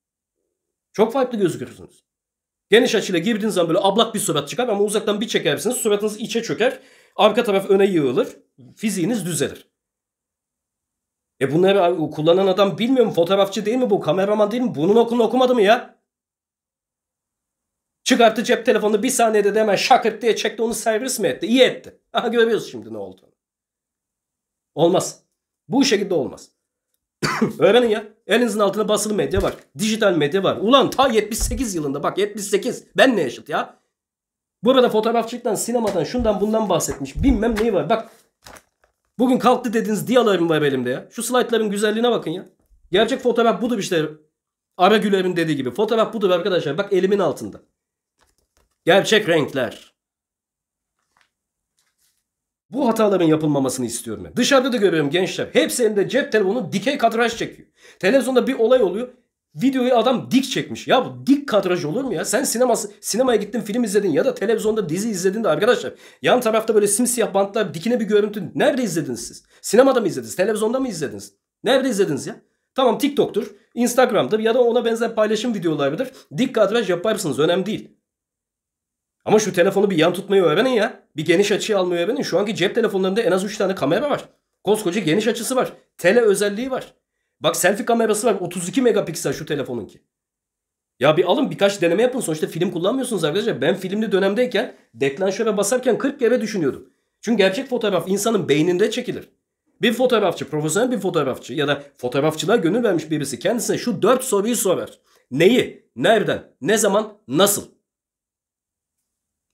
Çok farklı gözükürsünüz. Geniş açıyla girdiğiniz zaman böyle ablak bir surat çıkar ama uzaktan bir çekersiniz suratınız içe çöker. Arka taraf öne yığılır. Fiziğiniz düzelir. E bunları kullanan adam bilmiyorum, Fotoğrafçı değil mi bu? Kameraman değil mi? Bunun okulunu okumadı mı ya? Çıkarttı cep telefonunu bir saniyede de hemen şakırt diye çekti onu servis mi etti? İyi etti. Aha görüyoruz şimdi ne oldu. Olmaz. Bu şekilde olmaz. Öğrenin ya. Elinizin altında basılı medya var. Dijital medya var. Ulan ta 78 yılında bak 78. Ben ne yaşıt ya? Burada arada fotoğrafçılıktan, sinemadan, şundan bundan bahsetmiş. Bilmem neyi var. Bak bugün kalktı dediğiniz diyalarım var elimde ya. Şu slaytların güzelliğine bakın ya. Gerçek fotoğraf budur işte. Ara Güler'in dediği gibi. Fotoğraf budur arkadaşlar. Bak elimin altında. Gerçek renkler. Bu hataların yapılmamasını istiyorum ben. Dışarıda da görüyorum gençler. Hepsi elinde cep telefonu dikey kadraj çekiyor. Televizyonda bir olay oluyor. Videoyu adam dik çekmiş. Ya bu dik kadraj olur mu ya? Sen sineması, sinemaya gittin film izledin ya da televizyonda dizi izledin de arkadaşlar. Yan tarafta böyle simsiyah bantlar dikine bir görüntü. Nerede izlediniz siz? Sinemada mı izlediniz? Televizyonda mı izlediniz? Nerede izlediniz ya? Tamam TikTok'tur, Instagram'dır ya da ona benzer paylaşım videolarıdır. Dik kadraj yaparsınız önemli değil. Ama şu telefonu bir yan tutmayı öğrenin ya. Bir geniş açıyı almayı öğrenin. Şu anki cep telefonlarında en az 3 tane kamera var. Koskoca geniş açısı var. Tele özelliği var. Bak selfie kamerası var. 32 megapiksel şu telefonun ki. Ya bir alın birkaç deneme yapın. Sonuçta film kullanmıyorsunuz arkadaşlar. Ben filmli dönemdeyken deklanşöre basarken 40 kere düşünüyordum. Çünkü gerçek fotoğraf insanın beyninde çekilir. Bir fotoğrafçı, profesyonel bir fotoğrafçı ya da fotoğrafçılığa gönül vermiş birisi kendisine şu 4 soruyu sorar. Neyi, nereden, ne zaman, nasıl?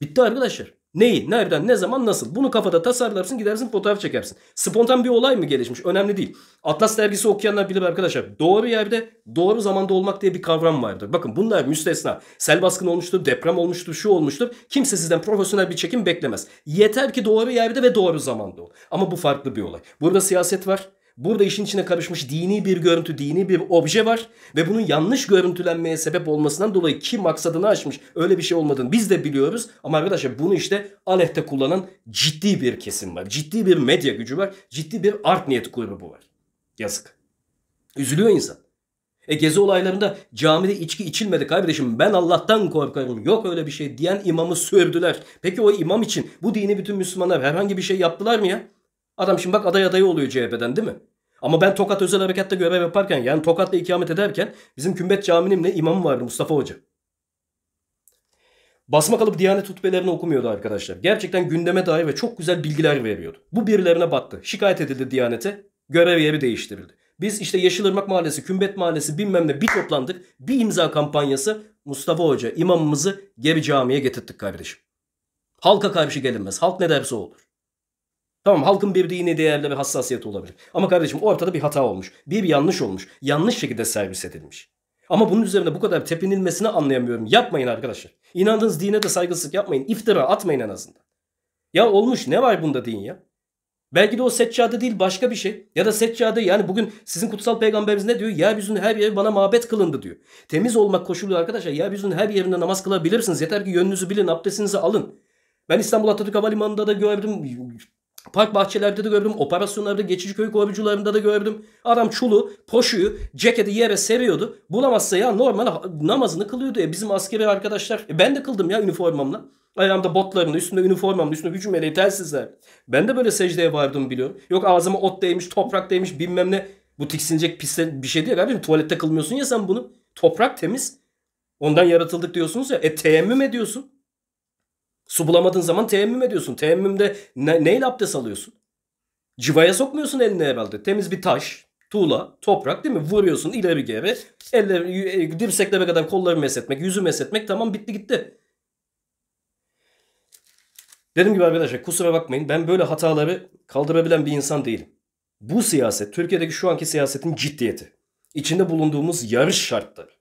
Bitti arkadaşlar. Neyi, nereden, ne zaman, nasıl? Bunu kafada tasarlarsın gidersin fotoğraf çekersin. Spontan bir olay mı gelişmiş? Önemli değil. Atlas dergisi okuyanlar bilir arkadaşlar. Doğru yerde, doğru zamanda olmak diye bir kavram vardır. Bakın bunlar müstesna. Sel baskını olmuştur, deprem olmuştur, şu olmuştur. Kimse sizden profesyonel bir çekim beklemez. Yeter ki doğru yerde ve doğru zamanda ol. Ama bu farklı bir olay. Burada siyaset var. Burada işin içine karışmış dini bir görüntü, dini bir obje var ve bunun yanlış görüntülenmeye sebep olmasından dolayı ki maksadını aşmış öyle bir şey olmadığını biz de biliyoruz. Ama arkadaşlar bunu işte aleyhte kullanan ciddi bir kesim var. Ciddi bir medya gücü var. Ciddi bir art niyet grubu var. Yazık. Üzülüyor insan. E gezi olaylarında camide içki içilmedi kardeşim ben Allah'tan korkarım yok öyle bir şey diyen imamı sürdüler. Peki o imam için bu dini bütün Müslümanlar herhangi bir şey yaptılar mı ya? Adam şimdi bak aday adayı oluyor CHP'den değil mi? Ama ben Tokat Özel Harekat'ta görev yaparken yani Tokat'ta ikamet ederken bizim Kümbet Camii'nin imamı vardı Mustafa Hoca. Basma kalıp Diyanet hutbelerini okumuyordu arkadaşlar. Gerçekten gündeme dair ve çok güzel bilgiler veriyordu. Bu birilerine battı. Şikayet edildi Diyanet'e. Görev yeri değiştirildi. Biz işte Yeşilırmak Mahallesi, Kümbet Mahallesi bilmem ne bir toplandık. Bir imza kampanyası Mustafa Hoca imamımızı geri camiye getirttik kardeşim. Halka karşı gelinmez. Halk ne derse olur. Tamam halkın birbiri yine değerli bir hassasiyeti olabilir. Ama kardeşim ortada bir hata olmuş. Bir yanlış olmuş. Yanlış şekilde servis edilmiş. Ama bunun üzerine bu kadar tepinilmesini anlayamıyorum. Yapmayın arkadaşlar. İnandığınız dine de saygısızlık yapmayın. İftira atmayın en azından. Ya olmuş ne var bunda deyin ya. Belki de o seccade değil başka bir şey. Ya da seccade yani bugün sizin kutsal peygamberiniz ne diyor? Yeryüzünün her yeri bana mabet kılındı diyor. Temiz olmak koşulu arkadaşlar yeryüzünün her yerinde namaz kılabilirsiniz. Yeter ki yönünüzü bilin abdestinizi alın. Ben İstanbul Atatürk Havalimanı'nda da gördüm Park bahçelerde de gördüm. Operasyonlarda, geçici köy koruyucularında da gördüm. Adam çulu, poşuyu, ceketi yere seriyordu. Bulamazsa ya normal namazını kılıyordu. E bizim askeri arkadaşlar. E ben de kıldım ya üniformamla. Ayağımda botlarını, üstünde üniformamla, üstünde hücum meleği, telsizler. Ben de böyle secdeye vardım biliyorum. Yok ağzıma ot değmiş, toprak değmiş bilmem ne. Bu tiksinecek pis bir şey değil abicim. Tuvalette kılmıyorsun ya sen bunu. Toprak temiz. Ondan yaratıldık diyorsunuz ya. E teyemmüm ediyorsun. Su bulamadığın zaman teyemmüm ediyorsun. Teyemmümde ne, neyle abdest alıyorsun? Civaya sokmuyorsun elini herhalde. Temiz bir taş, tuğla, toprak değil mi? Vuruyorsun ileri geri. Eller, e, dirseklere kadar kolları mesetmek, yüzü mesetmek tamam bitti gitti. Dediğim gibi arkadaşlar kusura bakmayın ben böyle hataları kaldırabilen bir insan değilim. Bu siyaset Türkiye'deki şu anki siyasetin ciddiyeti. İçinde bulunduğumuz yarış şartları.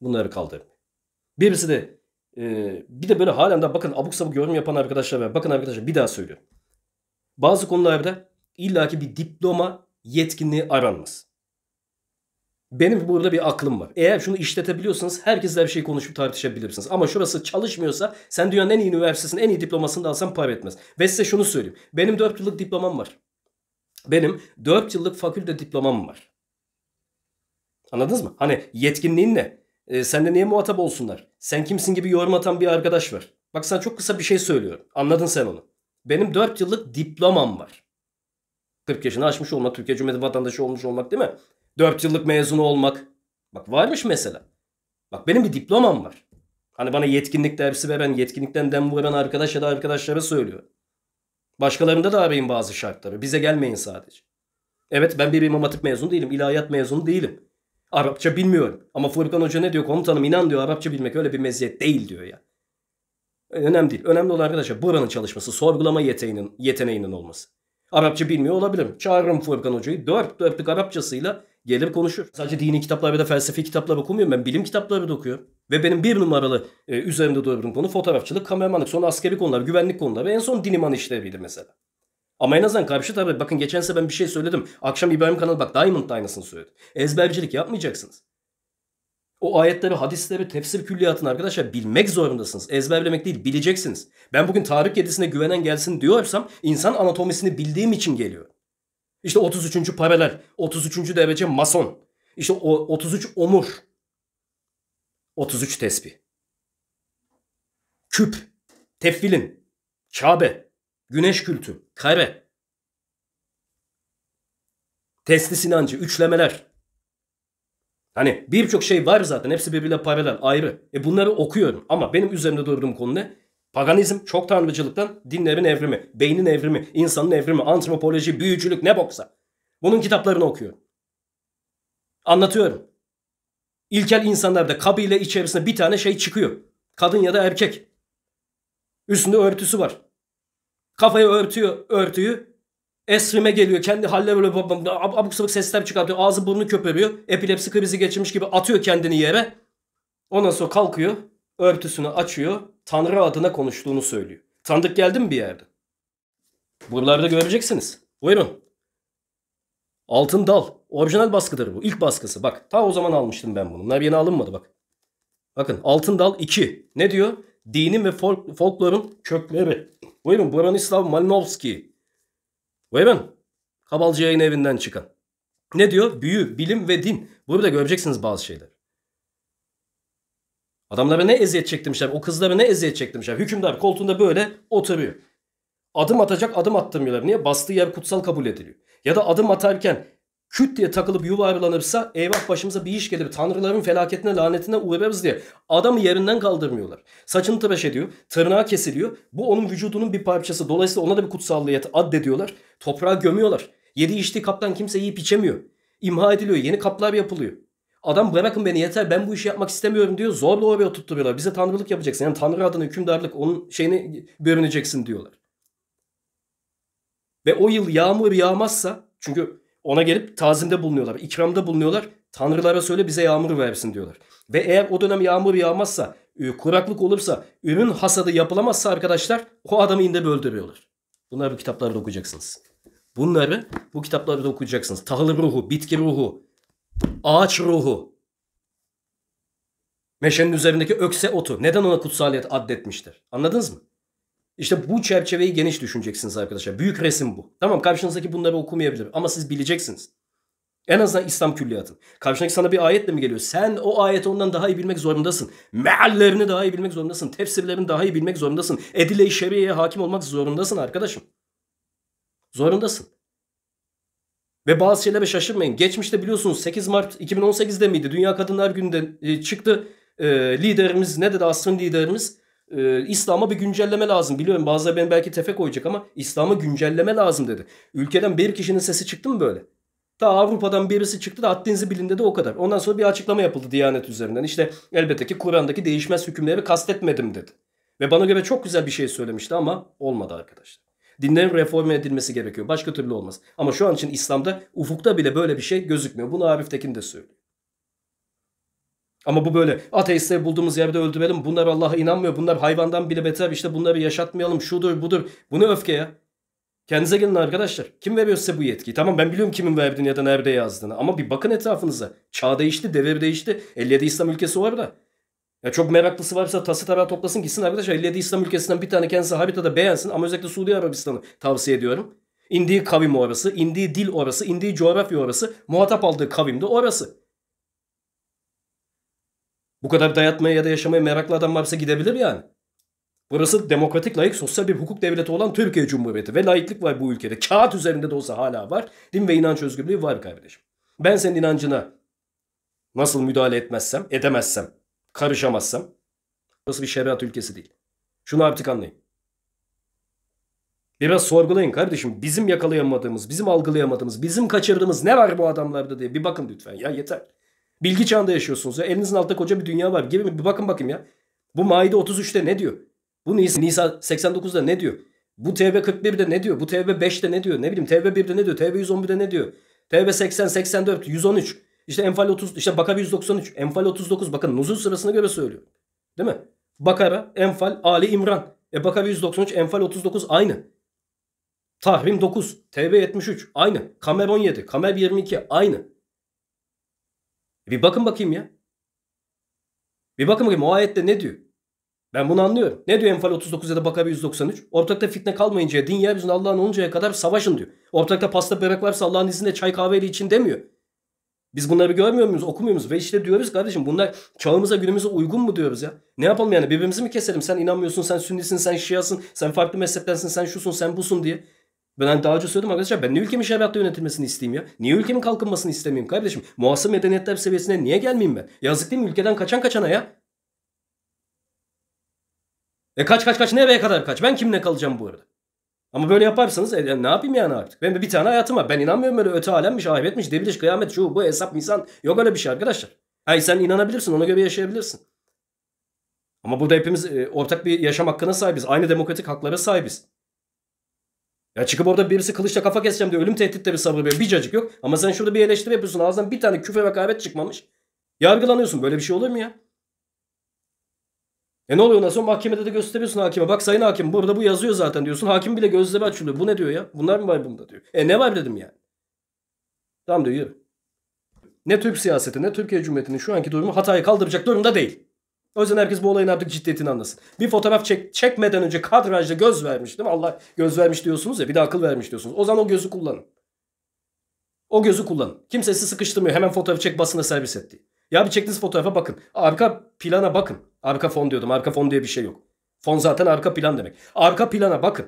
Bunları kaldırın. Birisi de ee, bir de böyle halen de bakın abuk sabuk yorum yapan arkadaşlar var. Bakın arkadaşlar bir daha söylüyorum. Bazı konularda illaki bir diploma yetkinliği aranmaz. Benim burada bir aklım var. Eğer şunu işletebiliyorsanız herkesle bir şey konuşup tartışabilirsiniz. Ama şurası çalışmıyorsa sen dünyanın en iyi üniversitesinin en iyi diplomasını da alsan para etmez. Ve size şunu söyleyeyim. Benim 4 yıllık diplomam var. Benim 4 yıllık fakülte diplomam var. Anladınız mı? Hani yetkinliğin ne? E, ee, de niye muhatap olsunlar? Sen kimsin gibi yorum atan bir arkadaş var. Bak sana çok kısa bir şey söylüyorum. Anladın sen onu. Benim 4 yıllık diplomam var. 40 yaşını aşmış olmak, Türkiye Cumhuriyeti vatandaşı olmuş olmak değil mi? 4 yıllık mezunu olmak. Bak varmış mesela. Bak benim bir diplomam var. Hani bana yetkinlik dersi veren, yetkinlikten dem vuran arkadaş ya da arkadaşlara söylüyor. Başkalarında da arayın bazı şartları. Bize gelmeyin sadece. Evet ben bir imam hatip mezunu değilim. ilahiyat mezunu değilim. Arapça bilmiyorum. Ama Furkan Hoca ne diyor komutanım inan diyor Arapça bilmek öyle bir meziyet değil diyor ya. E, önemli değil. Önemli olan arkadaşlar buranın çalışması, sorgulama yeteneğinin, yeteneğinin olması. Arapça bilmiyor olabilirim. Çağırırım Furkan Hoca'yı. Dört dörtlük Arapçasıyla gelir konuşur. Sadece dini kitaplar ve da felsefi kitaplar okumuyorum ben. Bilim kitapları da okuyorum. Ve benim bir numaralı e, üzerinde durduğum konu fotoğrafçılık, kameramanlık, sonra askeri konular, güvenlik konuları ve en son din iman işleriydi mesela. Ama en azından karşı tarafa bakın geçen sefer ben bir şey söyledim. Akşam İbrahim kanalı bak Diamond da aynısını söyledi. Ezbercilik yapmayacaksınız. O ayetleri, hadisleri, tefsir külliyatını arkadaşlar bilmek zorundasınız. Ezberlemek değil, bileceksiniz. Ben bugün Tarık Yedisi'ne güvenen gelsin diyorsam insan anatomisini bildiğim için geliyor. İşte 33. paralel, 33. derece mason. İşte o 33 omur. 33 tesbih. Küp, tefilin, Kabe, Güneş kültü, kare, teslis inancı, üçlemeler. Hani birçok şey var zaten. Hepsi birbirine paralel, ayrı. E bunları okuyorum. Ama benim üzerinde durduğum konu ne? Paganizm, çok tanrıcılıktan dinlerin evrimi, beynin evrimi, insanın evrimi, antropoloji, büyücülük ne boksa. Bunun kitaplarını okuyorum. Anlatıyorum. İlkel insanlarda kabile içerisinde bir tane şey çıkıyor. Kadın ya da erkek. Üstünde örtüsü var. Kafayı örtüyor örtüyü. Esrime geliyor. Kendi halle böyle abuk sabuk sesler çıkartıyor. Ağzı burnu köpürüyor. Epilepsi krizi geçirmiş gibi atıyor kendini yere. Ondan sonra kalkıyor. Örtüsünü açıyor. Tanrı adına konuştuğunu söylüyor. Tanıdık geldi mi bir yerde? Buralarda göreceksiniz. Buyurun. Altın Dal. Orijinal baskıdır bu. İlk baskısı. Bak ta o zaman almıştım ben bunu. Bunlar yeni alınmadı bak. Bakın Altın Dal 2. Ne diyor? Dinin ve folk folklorun kökleri Buyurun Branislav Malinovski. Buyurun. Kabalcı yayın evinden çıkan. Ne diyor? Büyü, bilim ve din. Burada göreceksiniz bazı şeyler. Adamlara ne eziyet çektirmişler. O kızlara ne eziyet çektirmişler. Hükümdar koltuğunda böyle oturuyor. Adım atacak adım attırmıyorlar. Niye? Bastığı yer kutsal kabul ediliyor. Ya da adım atarken küt diye takılıp yuvarlanırsa eyvah başımıza bir iş gelir. Tanrıların felaketine lanetine uğrarız diye. Adamı yerinden kaldırmıyorlar. Saçını tıraş ediyor. Tırnağı kesiliyor. Bu onun vücudunun bir parçası. Dolayısıyla ona da bir kutsalliyet addediyorlar. Toprağa gömüyorlar. Yedi içtiği kaptan kimse yiyip içemiyor. İmha ediliyor. Yeni kaplar yapılıyor. Adam bırakın beni yeter ben bu işi yapmak istemiyorum diyor. Zorla oraya oturtturuyorlar. Bize tanrılık yapacaksın. Yani tanrı adına hükümdarlık onun şeyini görüneceksin diyorlar. Ve o yıl yağmur yağmazsa çünkü ona gelip tazimde bulunuyorlar, ikramda bulunuyorlar. Tanrılara söyle bize yağmur versin diyorlar. Ve eğer o dönem yağmur yağmazsa, e, kuraklık olursa, ürün hasadı yapılamazsa arkadaşlar o adamı indebe öldürüyorlar. Bunları bu kitaplarda okuyacaksınız. Bunları bu kitaplarda okuyacaksınız. Tahıl ruhu, bitki ruhu, ağaç ruhu, meşenin üzerindeki ökse otu. Neden ona kutsaliyet addetmiştir? Anladınız mı? İşte bu çerçeveyi geniş düşüneceksiniz arkadaşlar. Büyük resim bu. Tamam karşınızdaki bunları okumayabilir ama siz bileceksiniz. En azından İslam külliyatın. Karşındaki sana bir ayetle mi geliyor? Sen o ayeti ondan daha iyi bilmek zorundasın. Meallerini daha iyi bilmek zorundasın. Tefsirlerini daha iyi bilmek zorundasın. Edile-i şeriyeye hakim olmak zorundasın arkadaşım. Zorundasın. Ve bazı şeylere şaşırmayın. Geçmişte biliyorsunuz 8 Mart 2018'de miydi? Dünya Kadınlar Günü'nde e, çıktı. E, liderimiz ne dedi asrın liderimiz? e, İslam'a bir güncelleme lazım. Biliyorum bazıları beni belki tefe koyacak ama İslam'a güncelleme lazım dedi. Ülkeden bir kişinin sesi çıktı mı böyle? Ta Avrupa'dan birisi çıktı da Akdeniz'i bilinde de o kadar. Ondan sonra bir açıklama yapıldı Diyanet üzerinden. İşte elbette ki Kur'an'daki değişmez hükümleri kastetmedim dedi. Ve bana göre çok güzel bir şey söylemişti ama olmadı arkadaşlar. Dinlerin reform edilmesi gerekiyor. Başka türlü olmaz. Ama şu an için İslam'da ufukta bile böyle bir şey gözükmüyor. Bunu Arif Tekin de söylüyor. Ama bu böyle ateistleri bulduğumuz yerde öldürelim. Bunlar Allah'a inanmıyor. Bunlar hayvandan bile beter. İşte bunları yaşatmayalım. Şudur budur. Bu ne öfke ya? Kendinize gelin arkadaşlar. Kim veriyor size bu yetkiyi? Tamam ben biliyorum kimin verdiğini ya da nerede yazdığını. Ama bir bakın etrafınıza. Çağ değişti, devir değişti. 57 İslam ülkesi var da. Ya çok meraklısı varsa tası tabağı toplasın gitsin arkadaşlar. 57 İslam ülkesinden bir tane kendisi haritada beğensin. Ama özellikle Suudi Arabistan'ı tavsiye ediyorum. İndiği kavim orası, indiği dil orası, indiği coğrafya orası. Muhatap aldığı kavim de orası. Bu kadar dayatmaya ya da yaşamaya meraklı adam varsa gidebilir yani. Burası demokratik, layık, sosyal bir hukuk devleti olan Türkiye Cumhuriyeti. Ve laiklik var bu ülkede. Kağıt üzerinde de olsa hala var. Din ve inanç özgürlüğü var kardeşim. Ben senin inancına nasıl müdahale etmezsem, edemezsem, karışamazsam. Burası bir şeriat ülkesi değil. Şunu artık anlayın. Biraz sorgulayın kardeşim. Bizim yakalayamadığımız, bizim algılayamadığımız, bizim kaçırdığımız ne var bu adamlarda diye bir bakın lütfen. Ya yeter. Bilgi çağında yaşıyorsunuz ya. Elinizin altında koca bir dünya var. Gibi bir bakın bakayım ya. Bu Maide 33'te ne diyor? Bu Nisa, Nisa 89'da ne diyor? Bu TB 41'de ne diyor? Bu TB 5'te ne diyor? Ne bileyim TB 1'de ne diyor? TB 111'de ne diyor? TB 80, 84, 113. İşte Enfal 30, işte Bakara 193, Enfal 39. Bakın nuzul sırasına göre söylüyor. Değil mi? Bakara, Enfal, Ali İmran. E Bakara 193, Enfal 39 aynı. Tahrim 9, TB 73 aynı. Kamer 17, Kamer 22 aynı. E bir bakın bakayım ya. Bir bakın bakayım o ayette ne diyor? Ben bunu anlıyorum. Ne diyor Enfal 39 ya da Bakabe 193? Ortakta fitne kalmayınca, din yeryüzünde Allah'ın oluncaya kadar savaşın diyor. Ortakta pasta bebek varsa Allah'ın izniyle çay kahveyle için demiyor. Biz bunları görmüyor muyuz, okumuyor muyuz? Ve işte diyoruz kardeşim bunlar çağımıza günümüze uygun mu diyoruz ya? Ne yapalım yani birbirimizi mi keselim? Sen inanmıyorsun, sen sünnisin, sen şiasın, sen farklı mezheptensin, sen şusun, sen busun diye. Ben hani daha önce söyledim arkadaşlar ben ne ülkemin şeriatla yönetilmesini isteyeyim ya? Niye ülkemin kalkınmasını istemeyeyim kardeşim? Muhasır medeniyetler seviyesine niye gelmeyeyim ben? Yazık değil mi ülkeden kaçan kaçana ya? E kaç kaç kaç nereye kadar kaç? Ben kimle kalacağım bu arada? Ama böyle yaparsanız e, ne yapayım yani artık? Benim bir tane hayatım var. Ben inanmıyorum öyle öte alemmiş, ahiretmiş, debiliş, kıyamet, şu bu hesap, misan. Yok öyle bir şey arkadaşlar. Hayır sen inanabilirsin ona göre yaşayabilirsin. Ama burada hepimiz e, ortak bir yaşam hakkına sahibiz. Aynı demokratik haklara sahibiz. Ya çıkıp orada birisi kılıçla kafa keseceğim diye ölüm tehdit de bir sabrı bir cacık yok. Ama sen şurada bir eleştiri yapıyorsun. Ağzından bir tane küfür rekabet çıkmamış. Yargılanıyorsun. Böyle bir şey olur mu ya? E ne oluyor ondan sonra mahkemede de gösteriyorsun hakime. Bak sayın hakim burada bu yazıyor zaten diyorsun. Hakim bile gözleri açılıyor. Bu ne diyor ya? Bunlar mı var bunda diyor. E ne var dedim yani. Tamam diyor yürü. Ne Türk siyaseti ne Türkiye Cumhuriyeti'nin şu anki durumu hatayı kaldıracak durumda değil. O yüzden herkes bu olayın artık ciddiyetini anlasın. Bir fotoğraf çek, çekmeden önce kadrajda göz vermiş değil mi? Allah göz vermiş diyorsunuz ya bir de akıl vermiş diyorsunuz. O zaman o gözü kullanın. O gözü kullanın. Kimse sizi sıkıştırmıyor. Hemen fotoğrafı çek basına servis etti. Ya bir çektiğiniz fotoğrafa bakın. Arka plana bakın. Arka fon diyordum. Arka fon diye bir şey yok. Fon zaten arka plan demek. Arka plana bakın.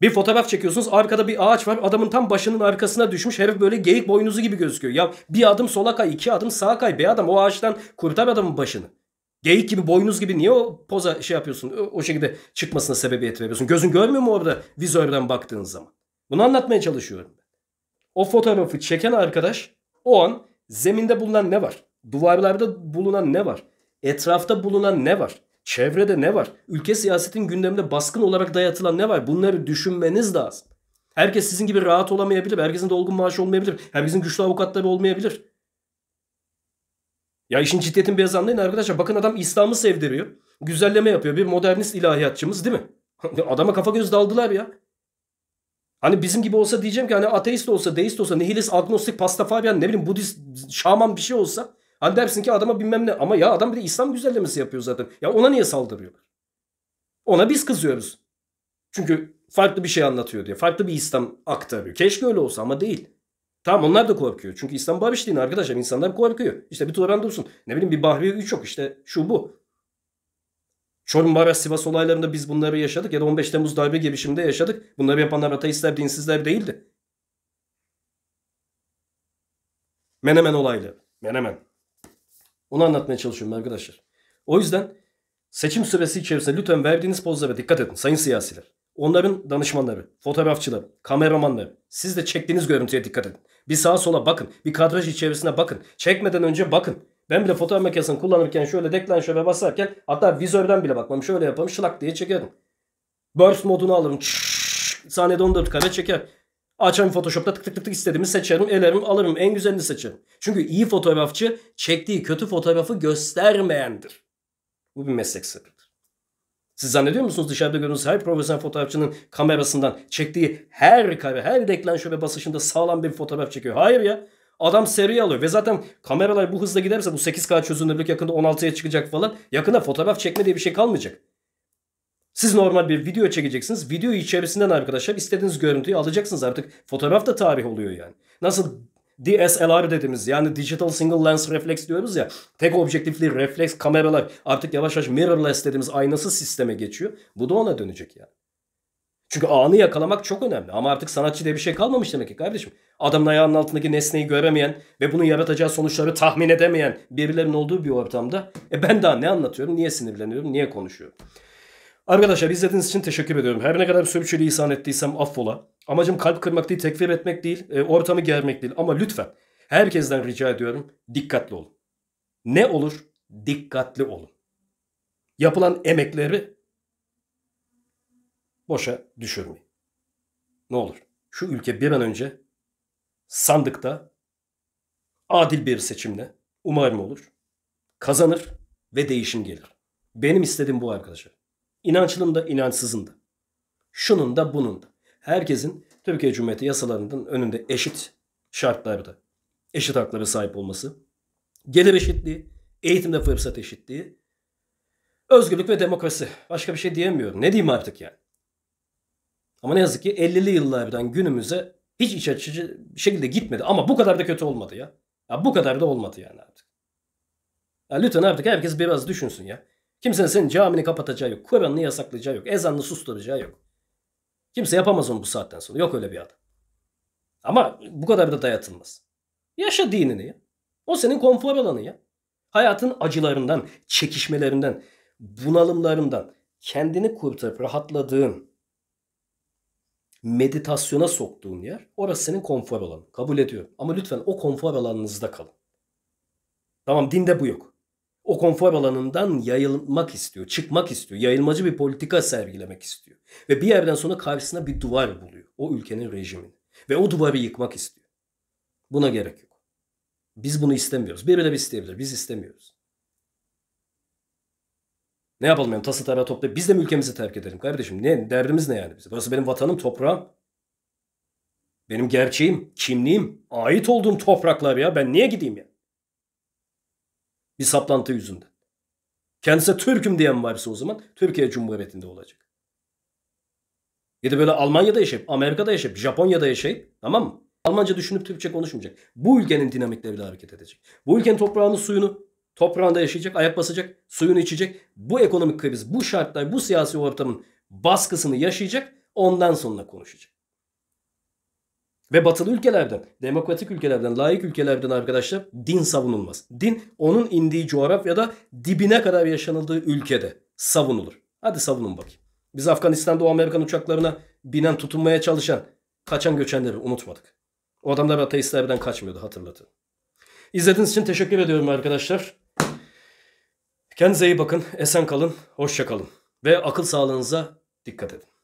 Bir fotoğraf çekiyorsunuz arkada bir ağaç var adamın tam başının arkasına düşmüş herif böyle geyik boynuzu gibi gözüküyor. Ya bir adım sola kay iki adım sağa kay be adam o ağaçtan kurtar adamın başını. Geyik gibi boynuz gibi niye o poza şey yapıyorsun o şekilde çıkmasına sebebiyet veriyorsun. Gözün görmüyor mu orada vizörden baktığın zaman? Bunu anlatmaya çalışıyorum. O fotoğrafı çeken arkadaş o an zeminde bulunan ne var? Duvarlarda bulunan ne var? Etrafta bulunan ne var? Çevrede ne var? Ülke siyasetin gündeminde baskın olarak dayatılan ne var? Bunları düşünmeniz lazım. Herkes sizin gibi rahat olamayabilir. Herkesin de olgun maaşı olmayabilir. Herkesin güçlü avukatları olmayabilir. Ya işin ciddiyetin biraz anlayın arkadaşlar. Bakın adam İslam'ı sevdiriyor. Güzelleme yapıyor. Bir modernist ilahiyatçımız değil mi? Adama kafa göz daldılar ya. Hani bizim gibi olsa diyeceğim ki hani ateist olsa, deist olsa, nihilist, agnostik, pastafaryan, ne bileyim Budist, şaman bir şey olsa Hani dersin ki adama bilmem ne ama ya adam bir de İslam güzellemesi yapıyor zaten. Ya ona niye saldırıyorlar? Ona biz kızıyoruz. Çünkü farklı bir şey anlatıyor diye. Farklı bir İslam aktarıyor. Keşke öyle olsa ama değil. Tamam onlar da korkuyor. Çünkü İslam barış dini arkadaşlar. insanlar korkuyor. İşte bir Turan Dursun. Ne bileyim bir Bahriye üç yok. İşte şu bu. Çorum, Maraş, Sivas olaylarında biz bunları yaşadık. Ya da 15 Temmuz darbe girişiminde yaşadık. Bunları yapanlar ateistler, dinsizler değildi. Menemen olayları. Menemen. Onu anlatmaya çalışıyorum arkadaşlar. O yüzden seçim süresi içerisinde lütfen verdiğiniz pozlara dikkat edin sayın siyasiler. Onların danışmanları, fotoğrafçıları, kameramanları. Siz de çektiğiniz görüntüye dikkat edin. Bir sağa sola bakın. Bir kadraj içerisine bakın. Çekmeden önce bakın. Ben bile fotoğraf makinesini kullanırken şöyle deklanşöre basarken hatta vizörden bile bakmam. Şöyle yapalım şılak diye çekerim. Burst modunu alırım. Çşş, saniyede 14 kare çeker. Açarım Photoshop'ta tık tık tık tık istediğimi seçerim, elerim, alırım. En güzelini seçerim. Çünkü iyi fotoğrafçı çektiği kötü fotoğrafı göstermeyendir. Bu bir meslek sırrıdır. Siz zannediyor musunuz dışarıda gördüğünüz her profesyonel fotoğrafçının kamerasından çektiği her kare, her deklanşör ve basışında sağlam bir fotoğraf çekiyor? Hayır ya. Adam seri alıyor ve zaten kameralar bu hızla giderse bu 8K çözünürlük yakında 16'ya çıkacak falan. Yakında fotoğraf çekme diye bir şey kalmayacak. Siz normal bir video çekeceksiniz. Video içerisinden arkadaşlar istediğiniz görüntüyü alacaksınız artık. Fotoğraf da tarih oluyor yani. Nasıl DSLR dediğimiz yani Digital Single Lens Reflex diyoruz ya. Tek objektifli refleks kameralar artık yavaş yavaş mirrorless dediğimiz aynasız sisteme geçiyor. Bu da ona dönecek yani. Çünkü anı yakalamak çok önemli. Ama artık sanatçı diye bir şey kalmamış demek ki kardeşim. Adamın ayağının altındaki nesneyi göremeyen ve bunun yaratacağı sonuçları tahmin edemeyen birilerinin olduğu bir ortamda e ben daha ne anlatıyorum, niye sinirleniyorum, niye konuşuyorum. Arkadaşlar izlediğiniz için teşekkür ediyorum. Her ne kadar sövçülü ihsan ettiysem affola. Amacım kalp kırmak değil, tekfir etmek değil, e, ortamı germek değil. Ama lütfen herkesten rica ediyorum dikkatli olun. Ne olur? Dikkatli olun. Yapılan emekleri boşa düşürmeyin. Ne olur? Şu ülke bir an önce sandıkta adil bir seçimle umarım olur. Kazanır ve değişim gelir. Benim istediğim bu arkadaşlar. İnançlım da inançsızın da. Şunun da bunun da. Herkesin Türkiye Cumhuriyeti yasalarının önünde eşit şartlarda eşit haklara sahip olması, gelir eşitliği, eğitimde fırsat eşitliği, özgürlük ve demokrasi. Başka bir şey diyemiyorum. Ne diyeyim artık yani? Ama ne yazık ki 50'li yıllardan günümüze hiç iç açıcı şekilde gitmedi. Ama bu kadar da kötü olmadı ya. ya bu kadar da olmadı yani artık. Ya lütfen artık herkes biraz düşünsün ya. Kimsenin senin camini kapatacağı yok. Kur'an'ını yasaklayacağı yok. Ezanını susturacağı yok. Kimse yapamaz onu bu saatten sonra. Yok öyle bir adam. Ama bu kadar da dayatılmaz. Yaşa dinini ya. O senin konfor alanı ya. Hayatın acılarından, çekişmelerinden, bunalımlarından kendini kurtarıp rahatladığın, meditasyona soktuğun yer orası senin konfor alanı. Kabul ediyorum. Ama lütfen o konfor alanınızda kalın. Tamam dinde bu yok o konfor alanından yayılmak istiyor, çıkmak istiyor. Yayılmacı bir politika sergilemek istiyor. Ve bir yerden sonra karşısına bir duvar buluyor. O ülkenin rejimini. Ve o duvarı yıkmak istiyor. Buna gerek yok. Biz bunu istemiyoruz. Birileri isteyebilir. Biz istemiyoruz. Ne yapalım yani tası tarağı toplayıp biz de mi ülkemizi terk edelim kardeşim? Ne, derdimiz ne yani bize? Burası benim vatanım, toprağım. Benim gerçeğim, kimliğim, ait olduğum topraklar ya. Ben niye gideyim ya? Bir saplantı yüzünden. Kendisi Türk'üm diyen varsa o zaman Türkiye Cumhuriyeti'nde olacak. Ya da böyle Almanya'da yaşayıp, Amerika'da yaşayıp, Japonya'da yaşayıp tamam mı? Almanca düşünüp Türkçe konuşmayacak. Bu ülkenin dinamikleriyle hareket edecek. Bu ülkenin toprağını, suyunu, toprağında yaşayacak, ayak basacak, suyunu içecek. Bu ekonomik kriz, bu şartlar, bu siyasi ortamın baskısını yaşayacak. Ondan sonra konuşacak. Ve batılı ülkelerden, demokratik ülkelerden, layık ülkelerden arkadaşlar din savunulmaz. Din onun indiği coğrafyada dibine kadar yaşanıldığı ülkede savunulur. Hadi savunun bakayım. Biz Afganistan'da o Amerikan uçaklarına binen tutunmaya çalışan kaçan göçenleri unutmadık. O adamlar ateistlerden kaçmıyordu hatırlatın. İzlediğiniz için teşekkür ediyorum arkadaşlar. Kendinize iyi bakın, esen kalın, hoşça kalın ve akıl sağlığınıza dikkat edin.